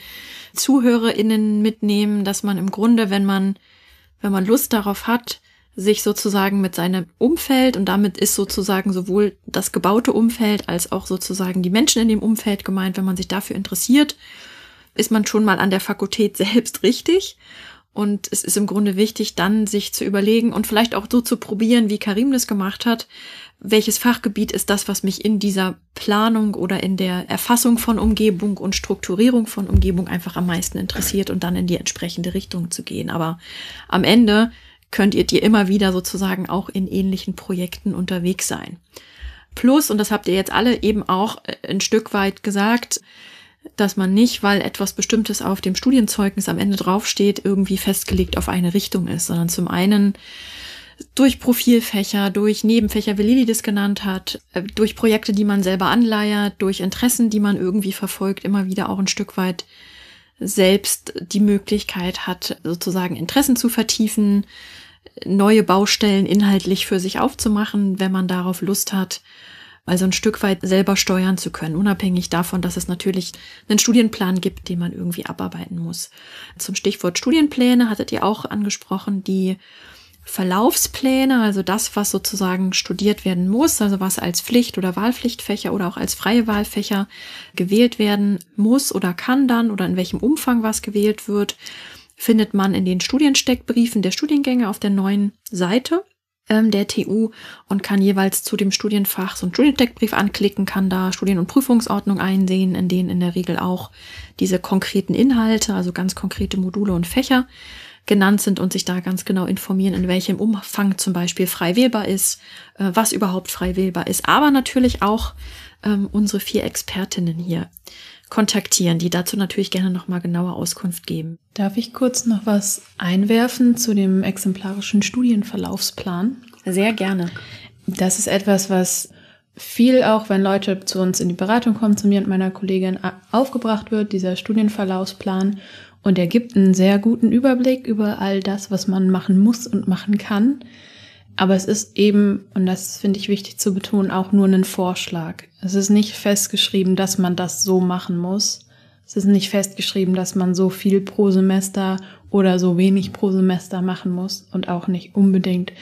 ZuhörerInnen mitnehmen, dass man im Grunde, wenn man, wenn man Lust darauf hat, sich sozusagen mit seinem Umfeld und damit ist sozusagen sowohl das gebaute Umfeld als auch sozusagen die Menschen in dem Umfeld gemeint, wenn man sich dafür interessiert, ist man schon mal an der Fakultät selbst richtig und es ist im Grunde wichtig, dann sich zu überlegen und vielleicht auch so zu probieren, wie Karim das gemacht hat, welches Fachgebiet ist das, was mich in dieser Planung oder in der Erfassung von Umgebung und Strukturierung von Umgebung einfach am meisten interessiert und dann in die entsprechende Richtung zu gehen. Aber am Ende könnt ihr dir immer wieder sozusagen auch in ähnlichen Projekten unterwegs sein. Plus, und das habt ihr jetzt alle eben auch äh, ein Stück weit gesagt, dass man nicht, weil etwas Bestimmtes auf dem Studienzeugnis am Ende draufsteht, irgendwie festgelegt auf eine Richtung ist, sondern zum einen durch Profilfächer, durch Nebenfächer, wie Lili das genannt hat, äh, durch Projekte, die man selber anleiert, durch Interessen, die man irgendwie verfolgt, immer wieder auch ein Stück weit selbst die Möglichkeit hat, sozusagen Interessen zu vertiefen, neue Baustellen inhaltlich für sich aufzumachen, wenn man darauf Lust hat also ein Stück weit selber steuern zu können, unabhängig davon, dass es natürlich einen Studienplan gibt, den man irgendwie abarbeiten muss. Zum Stichwort Studienpläne hattet ihr auch angesprochen, die Verlaufspläne, also das, was sozusagen studiert werden muss, also was als Pflicht- oder Wahlpflichtfächer oder auch als freie Wahlfächer gewählt werden muss oder kann dann oder in welchem Umfang was gewählt wird, findet man in den Studiensteckbriefen der Studiengänge auf der neuen Seite ähm, der TU und kann jeweils zu dem Studienfach so einen Studiendeckbrief anklicken, kann da Studien- und Prüfungsordnung einsehen, in denen in der Regel auch diese konkreten Inhalte, also ganz konkrete Module und Fächer genannt sind und sich da ganz genau informieren, in welchem Umfang zum Beispiel frei wählbar ist, äh, was überhaupt frei wählbar ist, aber natürlich auch ähm, unsere vier Expertinnen hier kontaktieren, die dazu natürlich gerne nochmal genaue Auskunft geben. Darf ich kurz noch was einwerfen zu dem exemplarischen Studienverlaufsplan? Sehr gerne. Das ist etwas, was viel auch, wenn Leute zu uns in die Beratung kommen, zu mir und meiner Kollegin aufgebracht wird, dieser Studienverlaufsplan. Und er gibt einen sehr guten Überblick über all das, was man machen muss und machen kann. Aber es ist eben, und das finde ich wichtig zu betonen, auch nur ein Vorschlag. Es ist nicht festgeschrieben, dass man das so machen muss. Es ist nicht festgeschrieben, dass man so viel pro Semester oder so wenig pro Semester machen muss und auch nicht unbedingt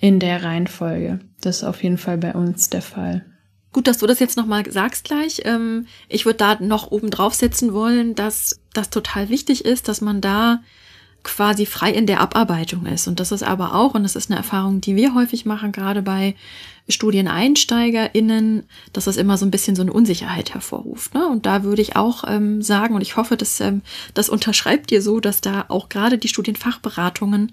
in der Reihenfolge. Das ist auf jeden Fall bei uns der Fall. Gut, dass du das jetzt nochmal sagst gleich. Ähm, ich würde da noch oben draufsetzen wollen, dass das total wichtig ist, dass man da quasi frei in der Abarbeitung ist. Und das ist aber auch, und das ist eine Erfahrung, die wir häufig machen, gerade bei StudieneinsteigerInnen, dass das immer so ein bisschen so eine Unsicherheit hervorruft. Ne? Und da würde ich auch ähm, sagen, und ich hoffe, dass ähm, das unterschreibt ihr so, dass da auch gerade die Studienfachberatungen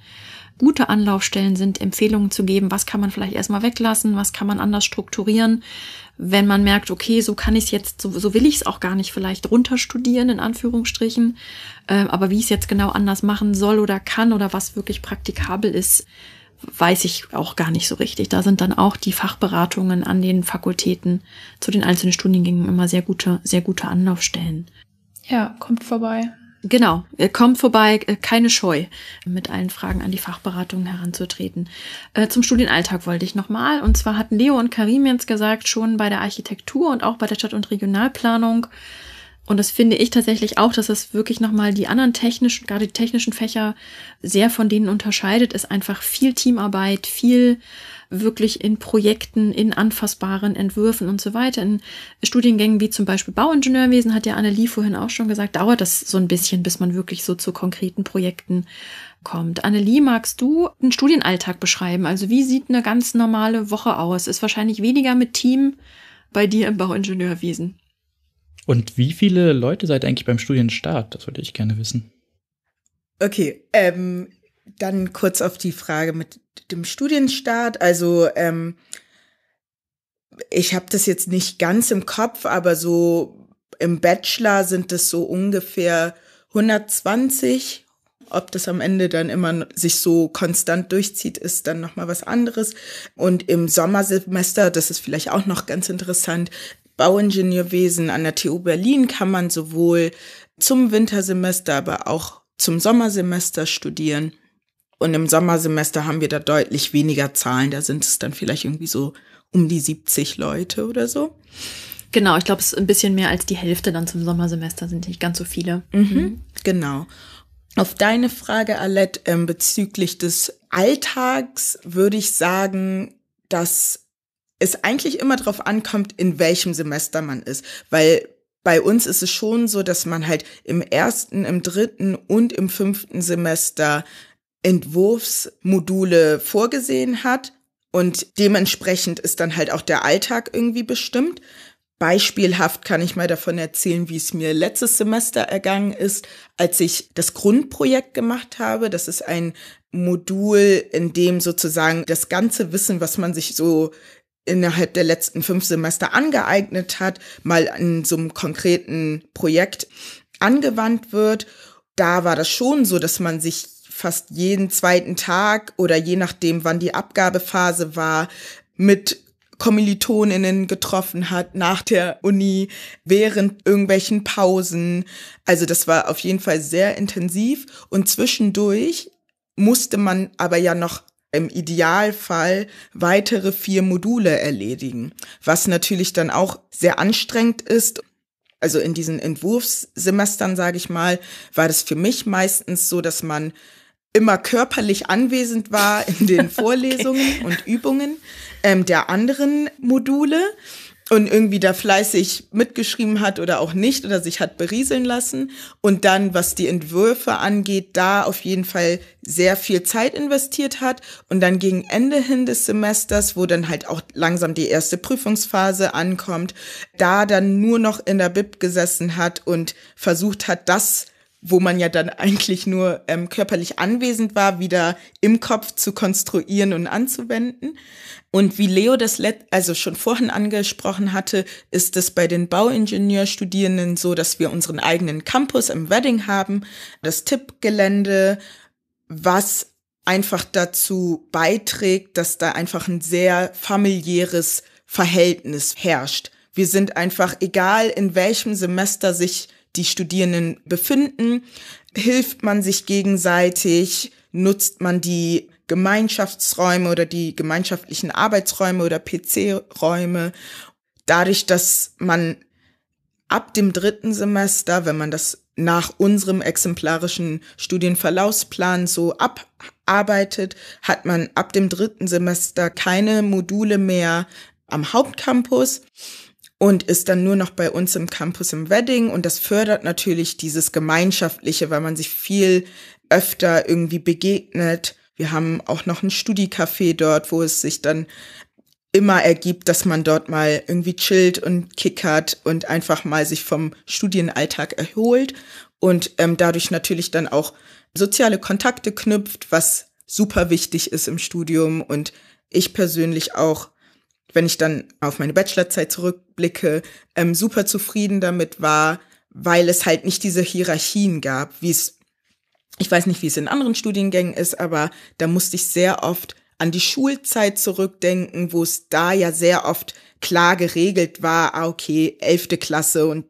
gute Anlaufstellen sind, Empfehlungen zu geben, was kann man vielleicht erstmal weglassen, was kann man anders strukturieren, wenn man merkt, okay, so kann ich es jetzt, so, so will ich es auch gar nicht vielleicht runterstudieren, in Anführungsstrichen, äh, aber wie ich es jetzt genau anders machen soll oder kann oder was wirklich praktikabel ist, weiß ich auch gar nicht so richtig. Da sind dann auch die Fachberatungen an den Fakultäten zu den einzelnen Studiengängen immer sehr gute, sehr gute Anlaufstellen. Ja, kommt vorbei. Genau, äh, kommt vorbei, äh, keine Scheu, mit allen Fragen an die Fachberatungen heranzutreten. Äh, zum Studienalltag wollte ich nochmal. Und zwar hatten Leo und Karim jetzt gesagt, schon bei der Architektur und auch bei der Stadt- und Regionalplanung. Und das finde ich tatsächlich auch, dass das wirklich nochmal die anderen technischen, gerade die technischen Fächer sehr von denen unterscheidet, ist einfach viel Teamarbeit, viel wirklich in Projekten, in anfassbaren Entwürfen und so weiter. In Studiengängen wie zum Beispiel Bauingenieurwesen hat ja Annelie vorhin auch schon gesagt, dauert das so ein bisschen, bis man wirklich so zu konkreten Projekten kommt. Annelie, magst du einen Studienalltag beschreiben? Also wie sieht eine ganz normale Woche aus? Ist wahrscheinlich weniger mit Team bei dir im Bauingenieurwesen. Und wie viele Leute seid eigentlich beim Studienstart? Das würde ich gerne wissen. Okay, ähm, dann kurz auf die Frage mit dem Studienstart. Also ähm, ich habe das jetzt nicht ganz im Kopf, aber so im Bachelor sind es so ungefähr 120. Ob das am Ende dann immer sich so konstant durchzieht, ist dann nochmal was anderes. Und im Sommersemester, das ist vielleicht auch noch ganz interessant, Bauingenieurwesen an der TU Berlin kann man sowohl zum Wintersemester, aber auch zum Sommersemester studieren. Und im Sommersemester haben wir da deutlich weniger Zahlen. Da sind es dann vielleicht irgendwie so um die 70 Leute oder so. Genau, ich glaube, es ist ein bisschen mehr als die Hälfte dann zum Sommersemester, sind nicht ganz so viele. Mhm, mhm. genau. Auf deine Frage, Alette, ähm, bezüglich des Alltags würde ich sagen, dass es eigentlich immer darauf ankommt, in welchem Semester man ist. Weil bei uns ist es schon so, dass man halt im ersten, im dritten und im fünften Semester Entwurfsmodule vorgesehen hat. Und dementsprechend ist dann halt auch der Alltag irgendwie bestimmt. Beispielhaft kann ich mal davon erzählen, wie es mir letztes Semester ergangen ist, als ich das Grundprojekt gemacht habe. Das ist ein Modul, in dem sozusagen das ganze Wissen, was man sich so innerhalb der letzten fünf Semester angeeignet hat, mal in so einem konkreten Projekt angewandt wird. Da war das schon so, dass man sich fast jeden zweiten Tag oder je nachdem, wann die Abgabephase war, mit Kommilitoninnen getroffen hat nach der Uni, während irgendwelchen Pausen. Also das war auf jeden Fall sehr intensiv und zwischendurch musste man aber ja noch im Idealfall weitere vier Module erledigen, was natürlich dann auch sehr anstrengend ist. Also in diesen Entwurfssemestern, sage ich mal, war das für mich meistens so, dass man immer körperlich anwesend war in den Vorlesungen okay. und Übungen ähm, der anderen Module und irgendwie da fleißig mitgeschrieben hat oder auch nicht oder sich hat berieseln lassen und dann, was die Entwürfe angeht, da auf jeden Fall sehr viel Zeit investiert hat und dann gegen Ende hin des Semesters, wo dann halt auch langsam die erste Prüfungsphase ankommt, da dann nur noch in der Bib gesessen hat und versucht hat, das wo man ja dann eigentlich nur ähm, körperlich anwesend war, wieder im Kopf zu konstruieren und anzuwenden. Und wie Leo das let also schon vorhin angesprochen hatte, ist es bei den Bauingenieurstudierenden so, dass wir unseren eigenen Campus im Wedding haben, das Tippgelände, was einfach dazu beiträgt, dass da einfach ein sehr familiäres Verhältnis herrscht. Wir sind einfach, egal in welchem Semester sich die Studierenden befinden? Hilft man sich gegenseitig? Nutzt man die Gemeinschaftsräume oder die gemeinschaftlichen Arbeitsräume oder PC-Räume? Dadurch, dass man ab dem dritten Semester, wenn man das nach unserem exemplarischen Studienverlaufsplan so abarbeitet, hat man ab dem dritten Semester keine Module mehr am Hauptcampus und ist dann nur noch bei uns im Campus im Wedding. Und das fördert natürlich dieses Gemeinschaftliche, weil man sich viel öfter irgendwie begegnet. Wir haben auch noch ein Studiecafé dort, wo es sich dann immer ergibt, dass man dort mal irgendwie chillt und kickert und einfach mal sich vom Studienalltag erholt und ähm, dadurch natürlich dann auch soziale Kontakte knüpft, was super wichtig ist im Studium und ich persönlich auch wenn ich dann auf meine Bachelorzeit zurückblicke, ähm, super zufrieden damit war, weil es halt nicht diese Hierarchien gab, wie es, ich weiß nicht, wie es in anderen Studiengängen ist, aber da musste ich sehr oft an die Schulzeit zurückdenken, wo es da ja sehr oft klar geregelt war, ah, okay, elfte Klasse und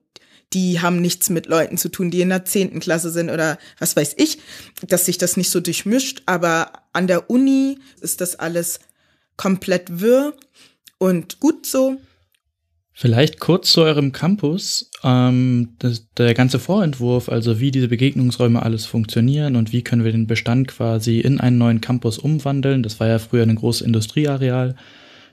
die haben nichts mit Leuten zu tun, die in der zehnten Klasse sind oder was weiß ich, dass sich das nicht so durchmischt, aber an der Uni ist das alles komplett wirr und gut so. Vielleicht kurz zu eurem Campus. Ähm, das, der ganze Vorentwurf, also wie diese Begegnungsräume alles funktionieren und wie können wir den Bestand quasi in einen neuen Campus umwandeln. Das war ja früher ein großes Industrieareal.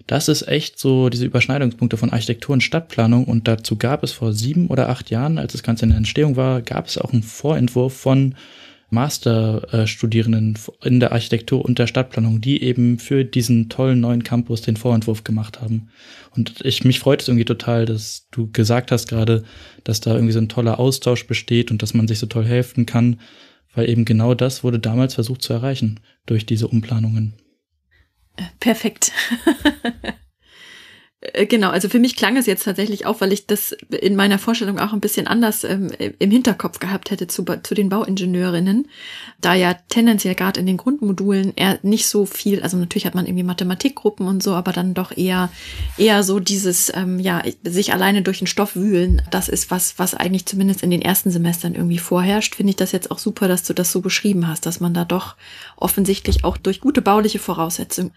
Das ist echt so diese Überschneidungspunkte von Architektur und Stadtplanung. Und dazu gab es vor sieben oder acht Jahren, als das Ganze in der Entstehung war, gab es auch einen Vorentwurf von Masterstudierenden in der Architektur und der Stadtplanung, die eben für diesen tollen neuen Campus den Vorentwurf gemacht haben. Und ich mich freut es irgendwie total, dass du gesagt hast gerade, dass da irgendwie so ein toller Austausch besteht und dass man sich so toll helfen kann, weil eben genau das wurde damals versucht zu erreichen durch diese Umplanungen. Äh, perfekt. Äh, genau, also für mich klang es jetzt tatsächlich auch, weil ich das in meiner Vorstellung auch ein bisschen anders ähm, im Hinterkopf gehabt hätte zu, zu den Bauingenieurinnen, da ja tendenziell gerade in den Grundmodulen eher nicht so viel, also natürlich hat man irgendwie Mathematikgruppen und so, aber dann doch eher eher so dieses ähm, ja sich alleine durch den Stoff wühlen. Das ist was, was eigentlich zumindest in den ersten Semestern irgendwie vorherrscht. Finde ich das jetzt auch super, dass du das so beschrieben hast, dass man da doch offensichtlich auch durch gute bauliche Voraussetzungen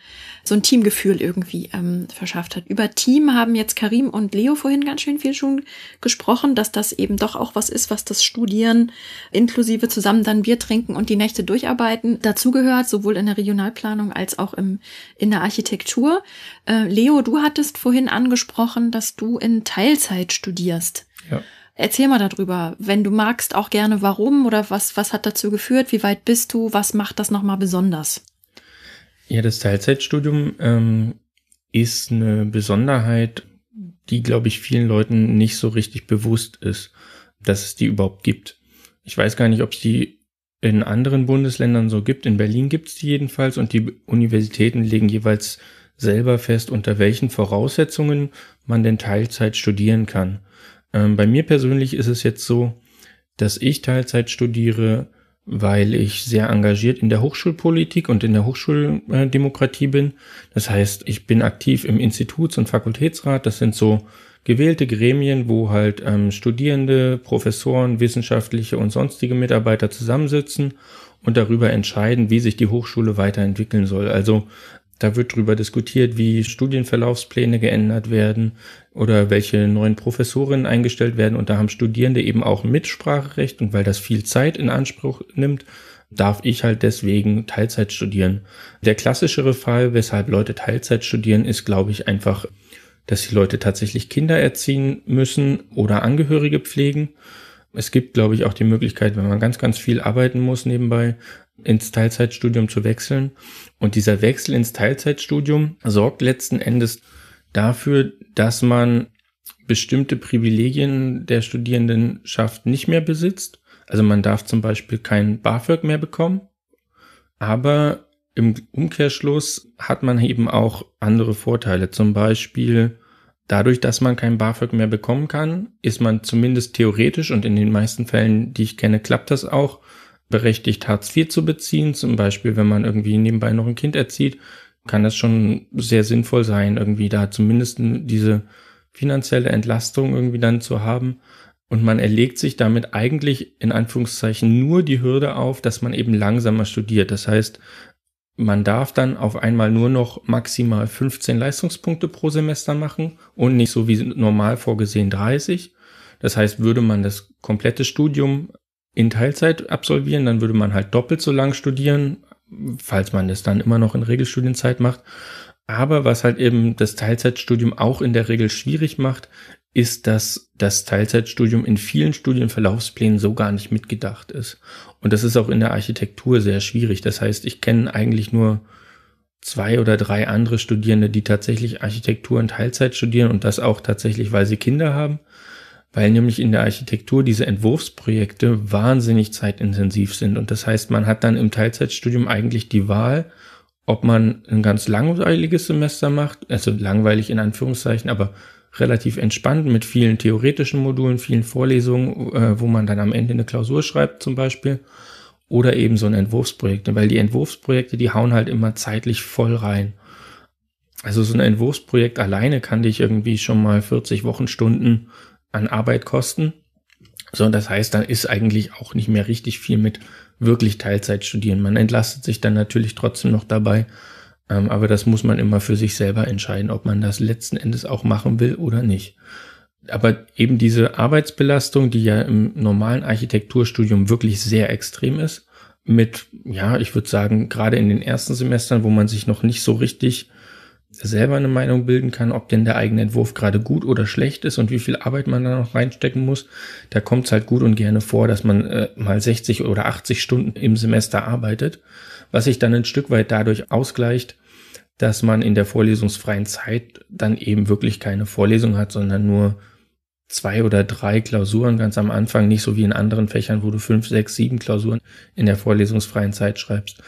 so ein Teamgefühl irgendwie ähm, verschafft hat über Team haben jetzt Karim und Leo vorhin ganz schön viel schon gesprochen, dass das eben doch auch was ist, was das Studieren inklusive zusammen dann Bier trinken und die Nächte durcharbeiten dazugehört, sowohl in der Regionalplanung als auch im, in der Architektur. Äh, Leo, du hattest vorhin angesprochen, dass du in Teilzeit studierst. Ja. Erzähl mal darüber, wenn du magst, auch gerne warum oder was, was hat dazu geführt, wie weit bist du, was macht das nochmal besonders? Ja, das Teilzeitstudium ähm, ist eine Besonderheit, die, glaube ich, vielen Leuten nicht so richtig bewusst ist, dass es die überhaupt gibt. Ich weiß gar nicht, ob es die in anderen Bundesländern so gibt. In Berlin gibt es die jedenfalls und die Universitäten legen jeweils selber fest, unter welchen Voraussetzungen man denn Teilzeit studieren kann. Ähm, bei mir persönlich ist es jetzt so, dass ich Teilzeit studiere, weil ich sehr engagiert in der Hochschulpolitik und in der Hochschuldemokratie bin. Das heißt, ich bin aktiv im Instituts- und Fakultätsrat. Das sind so gewählte Gremien, wo halt ähm, Studierende, Professoren, wissenschaftliche und sonstige Mitarbeiter zusammensitzen und darüber entscheiden, wie sich die Hochschule weiterentwickeln soll. Also da wird darüber diskutiert, wie Studienverlaufspläne geändert werden oder welche neuen Professorinnen eingestellt werden. Und da haben Studierende eben auch Mitspracherecht. Und weil das viel Zeit in Anspruch nimmt, darf ich halt deswegen Teilzeit studieren. Der klassischere Fall, weshalb Leute Teilzeit studieren, ist, glaube ich, einfach, dass die Leute tatsächlich Kinder erziehen müssen oder Angehörige pflegen. Es gibt, glaube ich, auch die Möglichkeit, wenn man ganz, ganz viel arbeiten muss nebenbei, ins Teilzeitstudium zu wechseln. Und dieser Wechsel ins Teilzeitstudium sorgt letzten Endes dafür, dass man bestimmte Privilegien der Studierendenschaft nicht mehr besitzt. Also man darf zum Beispiel kein BAföG mehr bekommen, aber im Umkehrschluss hat man eben auch andere Vorteile. Zum Beispiel Dadurch, dass man kein BAföG mehr bekommen kann, ist man zumindest theoretisch und in den meisten Fällen, die ich kenne, klappt das auch, berechtigt Hartz IV zu beziehen. Zum Beispiel, wenn man irgendwie nebenbei noch ein Kind erzieht, kann das schon sehr sinnvoll sein, irgendwie da zumindest diese finanzielle Entlastung irgendwie dann zu haben. Und man erlegt sich damit eigentlich in Anführungszeichen nur die Hürde auf, dass man eben langsamer studiert. Das heißt, man darf dann auf einmal nur noch maximal 15 Leistungspunkte pro Semester machen und nicht so wie normal vorgesehen 30. Das heißt, würde man das komplette Studium in Teilzeit absolvieren, dann würde man halt doppelt so lang studieren, falls man das dann immer noch in Regelstudienzeit macht. Aber was halt eben das Teilzeitstudium auch in der Regel schwierig macht, ist, dass das Teilzeitstudium in vielen Studienverlaufsplänen so gar nicht mitgedacht ist. Und das ist auch in der Architektur sehr schwierig. Das heißt, ich kenne eigentlich nur zwei oder drei andere Studierende, die tatsächlich Architektur in Teilzeit studieren und das auch tatsächlich, weil sie Kinder haben, weil nämlich in der Architektur diese Entwurfsprojekte wahnsinnig zeitintensiv sind. Und das heißt, man hat dann im Teilzeitstudium eigentlich die Wahl, ob man ein ganz langweiliges Semester macht, also langweilig in Anführungszeichen, aber relativ entspannt mit vielen theoretischen Modulen, vielen Vorlesungen, äh, wo man dann am Ende eine Klausur schreibt zum Beispiel. Oder eben so ein Entwurfsprojekt, weil die Entwurfsprojekte, die hauen halt immer zeitlich voll rein. Also so ein Entwurfsprojekt alleine kann dich irgendwie schon mal 40 Wochenstunden an Arbeit kosten. So, das heißt, dann ist eigentlich auch nicht mehr richtig viel mit wirklich Teilzeit studieren. Man entlastet sich dann natürlich trotzdem noch dabei, ähm, aber das muss man immer für sich selber entscheiden, ob man das letzten Endes auch machen will oder nicht. Aber eben diese Arbeitsbelastung, die ja im normalen Architekturstudium wirklich sehr extrem ist, mit, ja, ich würde sagen, gerade in den ersten Semestern, wo man sich noch nicht so richtig selber eine Meinung bilden kann, ob denn der eigene Entwurf gerade gut oder schlecht ist und wie viel Arbeit man da noch reinstecken muss, da kommt es halt gut und gerne vor, dass man äh, mal 60 oder 80 Stunden im Semester arbeitet was sich dann ein Stück weit dadurch ausgleicht, dass man in der vorlesungsfreien Zeit dann eben wirklich keine Vorlesung hat, sondern nur zwei oder drei Klausuren ganz am Anfang, nicht so wie in anderen Fächern, wo du fünf, sechs, sieben Klausuren in der vorlesungsfreien Zeit schreibst.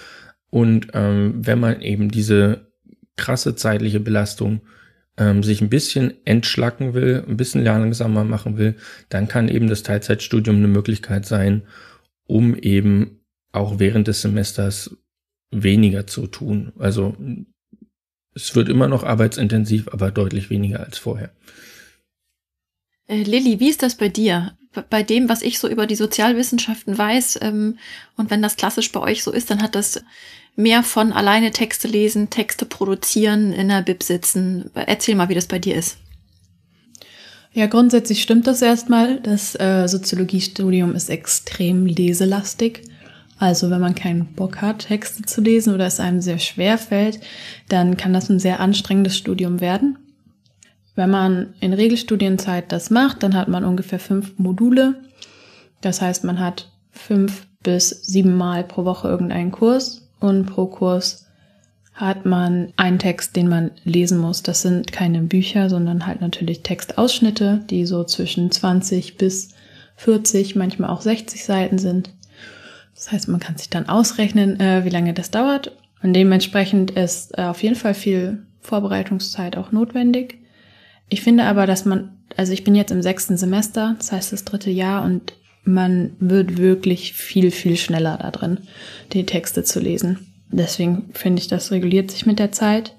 Und ähm, wenn man eben diese krasse zeitliche Belastung ähm, sich ein bisschen entschlacken will, ein bisschen langsamer machen will, dann kann eben das Teilzeitstudium eine Möglichkeit sein, um eben auch während des Semesters weniger zu tun. Also es wird immer noch arbeitsintensiv, aber deutlich weniger als vorher. Äh, Lilly, wie ist das bei dir? bei dem, was ich so über die Sozialwissenschaften weiß, ähm, und wenn das klassisch bei euch so ist, dann hat das mehr von alleine Texte lesen, Texte produzieren, in der Bib sitzen. Erzähl mal, wie das bei dir ist. Ja, grundsätzlich stimmt das erstmal. Das äh, Soziologiestudium ist extrem leselastig. Also wenn man keinen Bock hat, Texte zu lesen oder es einem sehr schwer fällt, dann kann das ein sehr anstrengendes Studium werden. Wenn man in Regelstudienzeit das macht, dann hat man ungefähr fünf Module. Das heißt, man hat fünf bis sieben Mal pro Woche irgendeinen Kurs und pro Kurs hat man einen Text, den man lesen muss. Das sind keine Bücher, sondern halt natürlich Textausschnitte, die so zwischen 20 bis 40, manchmal auch 60 Seiten sind. Das heißt, man kann sich dann ausrechnen, äh, wie lange das dauert. Und dementsprechend ist äh, auf jeden Fall viel Vorbereitungszeit auch notwendig. Ich finde aber, dass man, also ich bin jetzt im sechsten Semester, das heißt das dritte Jahr, und man wird wirklich viel, viel schneller da drin, die Texte zu lesen. Deswegen finde ich, das reguliert sich mit der Zeit.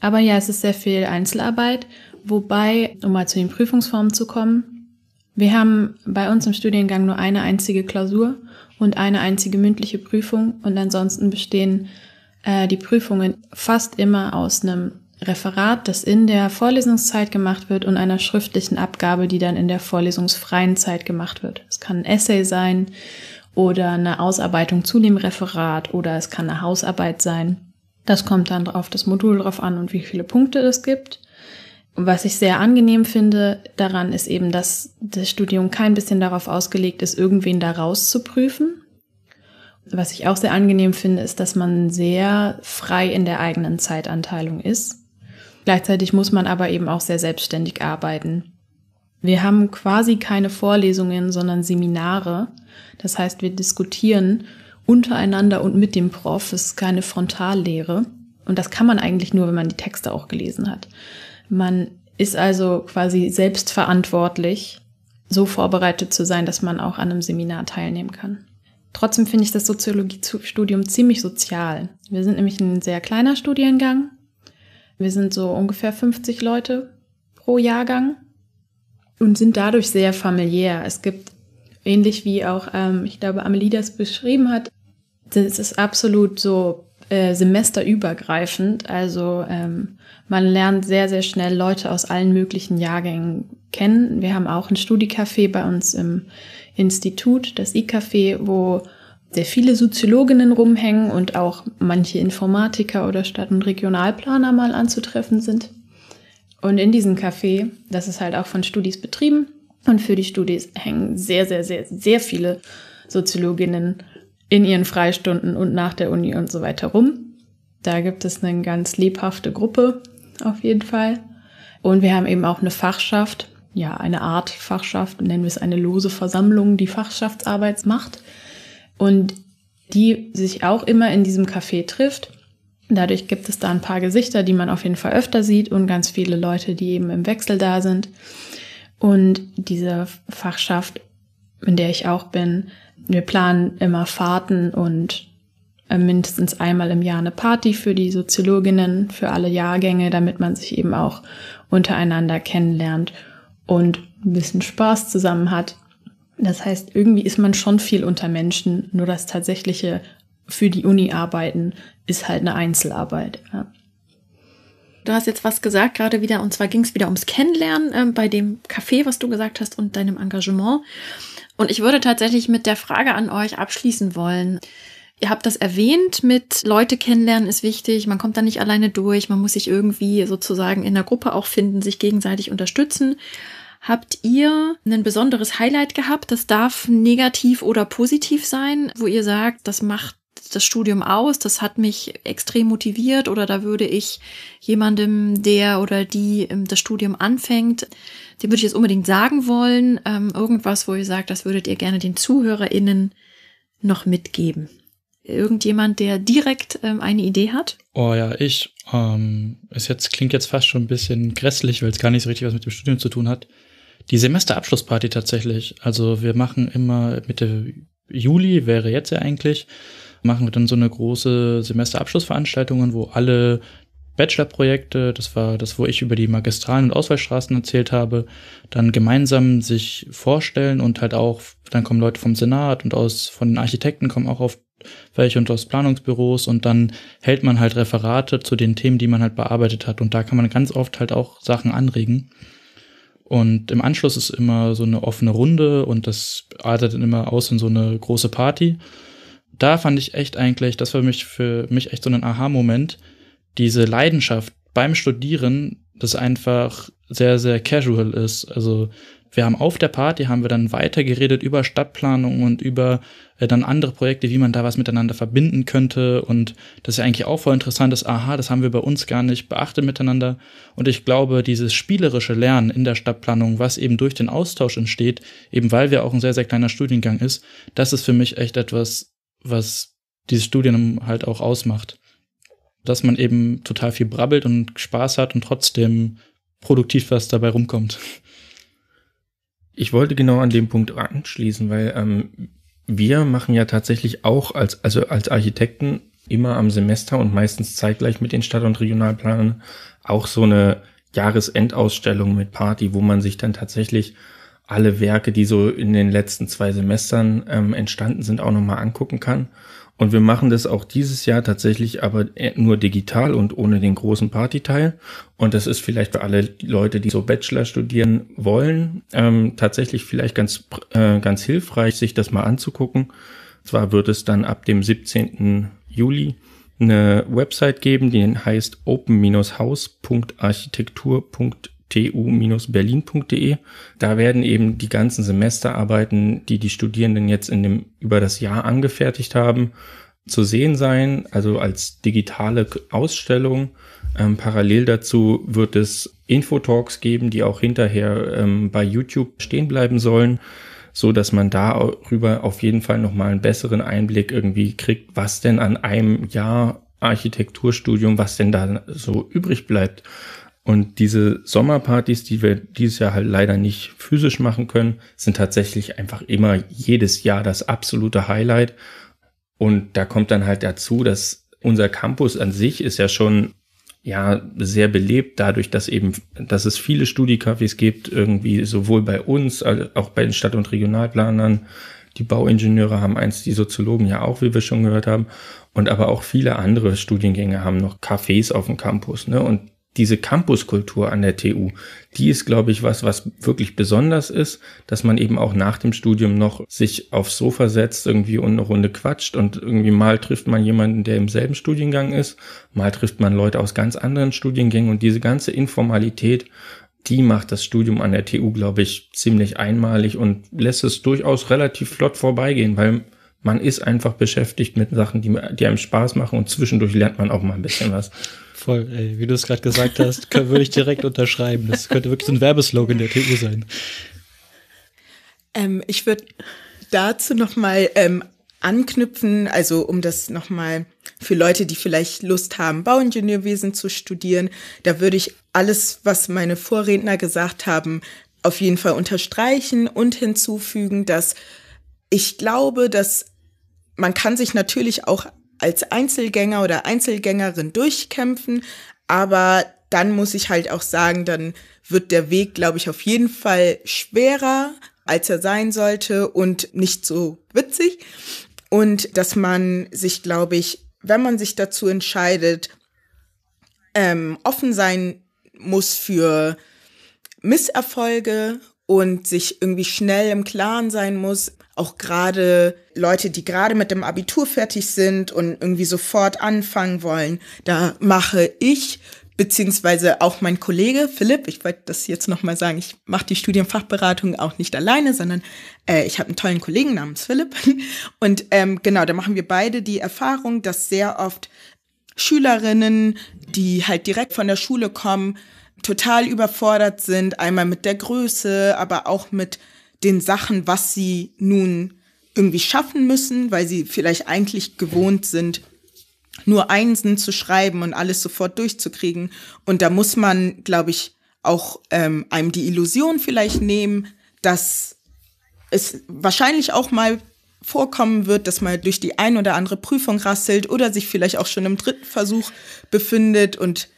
Aber ja, es ist sehr viel Einzelarbeit, wobei, um mal zu den Prüfungsformen zu kommen, wir haben bei uns im Studiengang nur eine einzige Klausur und eine einzige mündliche Prüfung. Und ansonsten bestehen äh, die Prüfungen fast immer aus einem Referat, das in der Vorlesungszeit gemacht wird und einer schriftlichen Abgabe, die dann in der vorlesungsfreien Zeit gemacht wird. Es kann ein Essay sein oder eine Ausarbeitung zu dem Referat oder es kann eine Hausarbeit sein. Das kommt dann auf das Modul drauf an und wie viele Punkte es gibt. Was ich sehr angenehm finde daran ist eben, dass das Studium kein bisschen darauf ausgelegt ist, irgendwen da rauszuprüfen. Was ich auch sehr angenehm finde, ist, dass man sehr frei in der eigenen Zeitanteilung ist. Gleichzeitig muss man aber eben auch sehr selbstständig arbeiten. Wir haben quasi keine Vorlesungen, sondern Seminare. Das heißt, wir diskutieren untereinander und mit dem Prof. Es ist keine Frontallehre. Und das kann man eigentlich nur, wenn man die Texte auch gelesen hat. Man ist also quasi selbstverantwortlich, so vorbereitet zu sein, dass man auch an einem Seminar teilnehmen kann. Trotzdem finde ich das Soziologiestudium ziemlich sozial. Wir sind nämlich ein sehr kleiner Studiengang. Wir sind so ungefähr 50 Leute pro Jahrgang und sind dadurch sehr familiär. Es gibt, ähnlich wie auch, ähm, ich glaube, Amelie das beschrieben hat, es ist absolut so äh, semesterübergreifend. Also ähm, man lernt sehr, sehr schnell Leute aus allen möglichen Jahrgängen kennen. Wir haben auch ein Studiecafé bei uns im Institut, das E-Café, wo sehr viele Soziologinnen rumhängen und auch manche Informatiker oder Stadt- und Regionalplaner mal anzutreffen sind. Und in diesem Café, das ist halt auch von Studis betrieben und für die Studis hängen sehr, sehr, sehr, sehr viele Soziologinnen in ihren Freistunden und nach der Uni und so weiter rum. Da gibt es eine ganz lebhafte Gruppe auf jeden Fall. Und wir haben eben auch eine Fachschaft, ja, eine Art Fachschaft, nennen wir es eine lose Versammlung, die Fachschaftsarbeit macht und die sich auch immer in diesem Café trifft. Dadurch gibt es da ein paar Gesichter, die man auf jeden Fall öfter sieht und ganz viele Leute, die eben im Wechsel da sind. Und diese Fachschaft, in der ich auch bin, wir planen immer Fahrten und äh, mindestens einmal im Jahr eine Party für die Soziologinnen, für alle Jahrgänge, damit man sich eben auch untereinander kennenlernt und ein bisschen Spaß zusammen hat. Das heißt, irgendwie ist man schon viel unter Menschen, nur das tatsächliche für die Uni arbeiten ist halt eine Einzelarbeit. Ja. Du hast jetzt was gesagt gerade wieder, und zwar ging es wieder ums Kennenlernen äh, bei dem Café, was du gesagt hast, und deinem Engagement. Und ich würde tatsächlich mit der Frage an euch abschließen wollen. Ihr habt das erwähnt mit Leute kennenlernen ist wichtig, man kommt da nicht alleine durch, man muss sich irgendwie sozusagen in der Gruppe auch finden, sich gegenseitig unterstützen. Habt ihr ein besonderes Highlight gehabt? Das darf negativ oder positiv sein, wo ihr sagt, das macht das Studium aus, das hat mich extrem motiviert oder da würde ich jemandem, der oder die ähm, das Studium anfängt, den würde ich jetzt unbedingt sagen wollen. Ähm, irgendwas, wo ihr sagt, das würdet ihr gerne den ZuhörerInnen noch mitgeben. Irgendjemand, der direkt ähm, eine Idee hat? Oh ja, ich. Ähm, es jetzt, klingt jetzt fast schon ein bisschen grässlich, weil es gar nicht so richtig was mit dem Studium zu tun hat. Die Semesterabschlussparty tatsächlich. Also wir machen immer Mitte Juli, wäre jetzt ja eigentlich, machen wir dann so eine große Semesterabschlussveranstaltung, wo alle Bachelorprojekte, das war das, wo ich über die Magistralen und Auswahlstraßen erzählt habe, dann gemeinsam sich vorstellen und halt auch, dann kommen Leute vom Senat und aus, von den Architekten kommen auch auf welche und aus Planungsbüros und dann hält man halt Referate zu den Themen, die man halt bearbeitet hat und da kann man ganz oft halt auch Sachen anregen. Und im Anschluss ist immer so eine offene Runde und das artet dann immer aus in so eine große Party. Da fand ich echt eigentlich, das war für mich für mich echt so ein Aha-Moment, diese Leidenschaft beim Studieren, das einfach sehr, sehr casual ist. Also wir haben auf der Party, haben wir dann weiter geredet über Stadtplanung und über äh, dann andere Projekte, wie man da was miteinander verbinden könnte. Und das ist ja eigentlich auch voll interessant, dass, aha, das haben wir bei uns gar nicht beachtet miteinander. Und ich glaube, dieses spielerische Lernen in der Stadtplanung, was eben durch den Austausch entsteht, eben weil wir auch ein sehr, sehr kleiner Studiengang ist, das ist für mich echt etwas, was dieses Studium halt auch ausmacht dass man eben total viel brabbelt und Spaß hat und trotzdem produktiv was dabei rumkommt. Ich wollte genau an dem Punkt anschließen, weil ähm, wir machen ja tatsächlich auch als, also als Architekten immer am Semester und meistens zeitgleich mit den Stadt- und Regionalplanern auch so eine Jahresendausstellung mit Party, wo man sich dann tatsächlich alle Werke, die so in den letzten zwei Semestern ähm, entstanden sind, auch nochmal angucken kann. Und wir machen das auch dieses Jahr tatsächlich aber nur digital und ohne den großen Partyteil. Und das ist vielleicht für alle Leute, die so Bachelor studieren wollen, ähm, tatsächlich vielleicht ganz, äh, ganz hilfreich, sich das mal anzugucken. Zwar wird es dann ab dem 17. Juli eine Website geben, die heißt open-house.architektur.de tu-berlin.de. Da werden eben die ganzen Semesterarbeiten, die die Studierenden jetzt in dem, über das Jahr angefertigt haben, zu sehen sein, also als digitale Ausstellung. Ähm, parallel dazu wird es Infotalks geben, die auch hinterher ähm, bei YouTube stehen bleiben sollen, so dass man darüber auf jeden Fall nochmal einen besseren Einblick irgendwie kriegt, was denn an einem Jahr Architekturstudium, was denn da so übrig bleibt. Und diese Sommerpartys, die wir dieses Jahr halt leider nicht physisch machen können, sind tatsächlich einfach immer jedes Jahr das absolute Highlight. Und da kommt dann halt dazu, dass unser Campus an sich ist ja schon ja sehr belebt dadurch, dass eben, dass es viele Studiecafés gibt, irgendwie sowohl bei uns als auch bei den Stadt- und Regionalplanern. Die Bauingenieure haben eins, die Soziologen ja auch, wie wir schon gehört haben. Und aber auch viele andere Studiengänge haben noch Cafés auf dem Campus. Ne? Und diese Campuskultur an der TU, die ist, glaube ich, was, was wirklich besonders ist, dass man eben auch nach dem Studium noch sich aufs Sofa setzt irgendwie und eine Runde quatscht und irgendwie mal trifft man jemanden, der im selben Studiengang ist, mal trifft man Leute aus ganz anderen Studiengängen und diese ganze Informalität, die macht das Studium an der TU, glaube ich, ziemlich einmalig und lässt es durchaus relativ flott vorbeigehen, weil man ist einfach beschäftigt mit Sachen, die, die einem Spaß machen und zwischendurch lernt man auch mal ein bisschen was. Voll, ey, wie du es gerade gesagt hast, würde ich direkt unterschreiben. Das könnte wirklich so ein Werbeslogan der TU sein. Ähm, ich würde dazu nochmal ähm, anknüpfen, also um das nochmal für Leute, die vielleicht Lust haben, Bauingenieurwesen zu studieren, da würde ich alles, was meine Vorredner gesagt haben, auf jeden Fall unterstreichen und hinzufügen, dass ich glaube, dass man kann sich natürlich auch als Einzelgänger oder Einzelgängerin durchkämpfen, aber dann muss ich halt auch sagen, dann wird der Weg, glaube ich, auf jeden Fall schwerer, als er sein sollte und nicht so witzig. Und dass man sich, glaube ich, wenn man sich dazu entscheidet, ähm, offen sein muss für Misserfolge und sich irgendwie schnell im Klaren sein muss, auch gerade Leute, die gerade mit dem Abitur fertig sind und irgendwie sofort anfangen wollen, da mache ich beziehungsweise auch mein Kollege Philipp, ich wollte das jetzt nochmal sagen, ich mache die Studienfachberatung auch nicht alleine, sondern äh, ich habe einen tollen Kollegen namens Philipp. Und ähm, genau, da machen wir beide die Erfahrung, dass sehr oft Schülerinnen, die halt direkt von der Schule kommen, total überfordert sind, einmal mit der Größe, aber auch mit den Sachen, was sie nun irgendwie schaffen müssen, weil sie vielleicht eigentlich gewohnt sind, nur Einsen zu schreiben und alles sofort durchzukriegen. Und da muss man, glaube ich, auch ähm, einem die Illusion vielleicht nehmen, dass es wahrscheinlich auch mal vorkommen wird, dass man durch die ein oder andere Prüfung rasselt oder sich vielleicht auch schon im dritten Versuch befindet und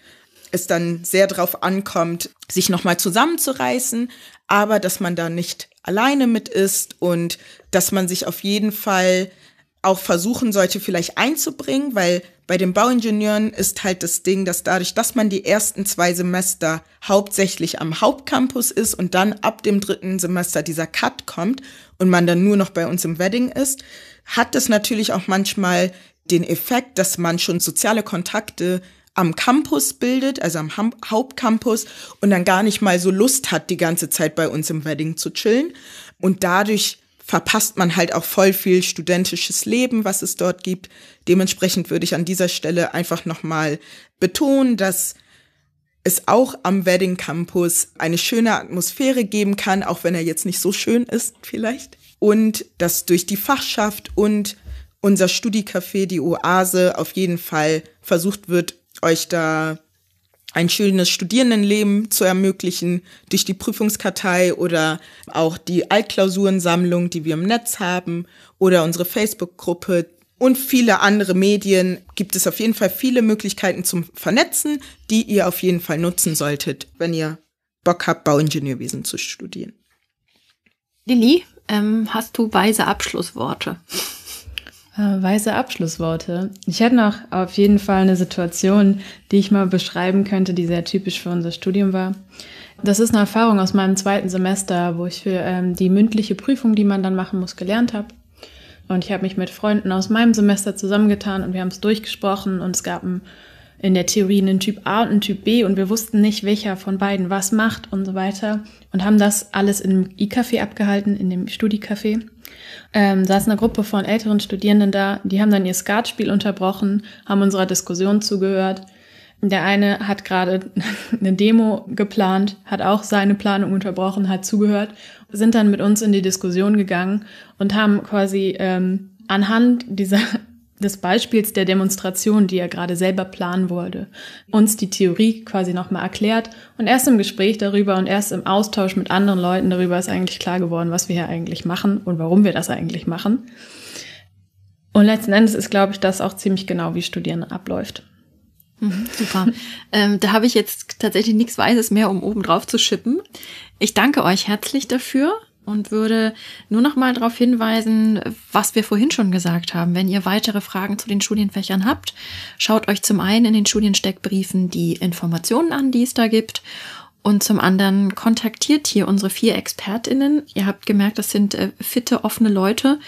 es dann sehr darauf ankommt, sich nochmal zusammenzureißen, aber dass man da nicht alleine mit ist und dass man sich auf jeden Fall auch versuchen sollte, vielleicht einzubringen, weil bei den Bauingenieuren ist halt das Ding, dass dadurch, dass man die ersten zwei Semester hauptsächlich am Hauptcampus ist und dann ab dem dritten Semester dieser Cut kommt und man dann nur noch bei uns im Wedding ist, hat das natürlich auch manchmal den Effekt, dass man schon soziale Kontakte am Campus bildet, also am ha Hauptcampus und dann gar nicht mal so Lust hat, die ganze Zeit bei uns im Wedding zu chillen. Und dadurch verpasst man halt auch voll viel studentisches Leben, was es dort gibt. Dementsprechend würde ich an dieser Stelle einfach nochmal betonen, dass es auch am Wedding Campus eine schöne Atmosphäre geben kann, auch wenn er jetzt nicht so schön ist vielleicht. Und dass durch die Fachschaft und unser Studiecafé, die Oase, auf jeden Fall versucht wird, euch da ein schönes Studierendenleben zu ermöglichen durch die Prüfungskartei oder auch die Altklausurensammlung, die wir im Netz haben oder unsere Facebook-Gruppe und viele andere Medien gibt es auf jeden Fall viele Möglichkeiten zum Vernetzen, die ihr auf jeden Fall nutzen solltet, wenn ihr Bock habt, Bauingenieurwesen zu studieren. Lilly, ähm, hast du weise Abschlussworte? Äh, Weise Abschlussworte. Ich hätte noch auf jeden Fall eine Situation, die ich mal beschreiben könnte, die sehr typisch für unser Studium war. Das ist eine Erfahrung aus meinem zweiten Semester, wo ich für ähm, die mündliche Prüfung, die man dann machen muss, gelernt habe. Und ich habe mich mit Freunden aus meinem Semester zusammengetan und wir haben es durchgesprochen und es gab ein, in der Theorie einen Typ A und einen Typ B und wir wussten nicht, welcher von beiden was macht und so weiter und haben das alles im i-Café abgehalten, in dem Studicafé ähm, saß eine Gruppe von älteren Studierenden da, die haben dann ihr Skatspiel unterbrochen, haben unserer Diskussion zugehört. Der eine hat gerade eine Demo geplant, hat auch seine Planung unterbrochen, hat zugehört, sind dann mit uns in die Diskussion gegangen und haben quasi ähm, anhand dieser des Beispiels der Demonstration, die er gerade selber planen wollte, uns die Theorie quasi nochmal erklärt und erst im Gespräch darüber und erst im Austausch mit anderen Leuten darüber ist eigentlich klar geworden, was wir hier eigentlich machen und warum wir das eigentlich machen. Und letzten Endes ist, glaube ich, das auch ziemlich genau, wie Studieren abläuft. Mhm, super. ähm, da habe ich jetzt tatsächlich nichts Weises mehr, um oben drauf zu schippen. Ich danke euch herzlich dafür und würde nur noch mal darauf hinweisen, was wir vorhin schon gesagt haben. Wenn ihr weitere Fragen zu den Studienfächern habt, schaut euch zum einen in den Studiensteckbriefen die Informationen an, die es da gibt. Und zum anderen kontaktiert hier unsere vier ExpertInnen. Ihr habt gemerkt, das sind äh, fitte, offene Leute,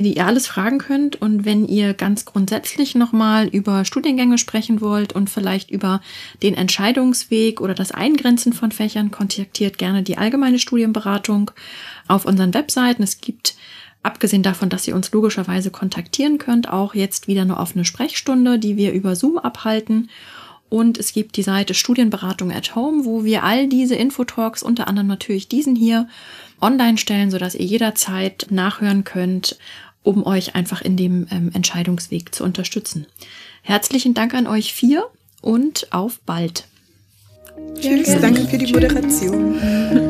die ihr alles fragen könnt. Und wenn ihr ganz grundsätzlich nochmal über Studiengänge sprechen wollt und vielleicht über den Entscheidungsweg oder das Eingrenzen von Fächern, kontaktiert gerne die allgemeine Studienberatung auf unseren Webseiten. Es gibt Abgesehen davon, dass ihr uns logischerweise kontaktieren könnt, auch jetzt wieder eine offene Sprechstunde, die wir über Zoom abhalten. Und es gibt die Seite Studienberatung at Home, wo wir all diese Infotalks, unter anderem natürlich diesen hier, online stellen, sodass ihr jederzeit nachhören könnt, um euch einfach in dem ähm, Entscheidungsweg zu unterstützen. Herzlichen Dank an euch vier und auf bald. Tschüss, danke für die Moderation.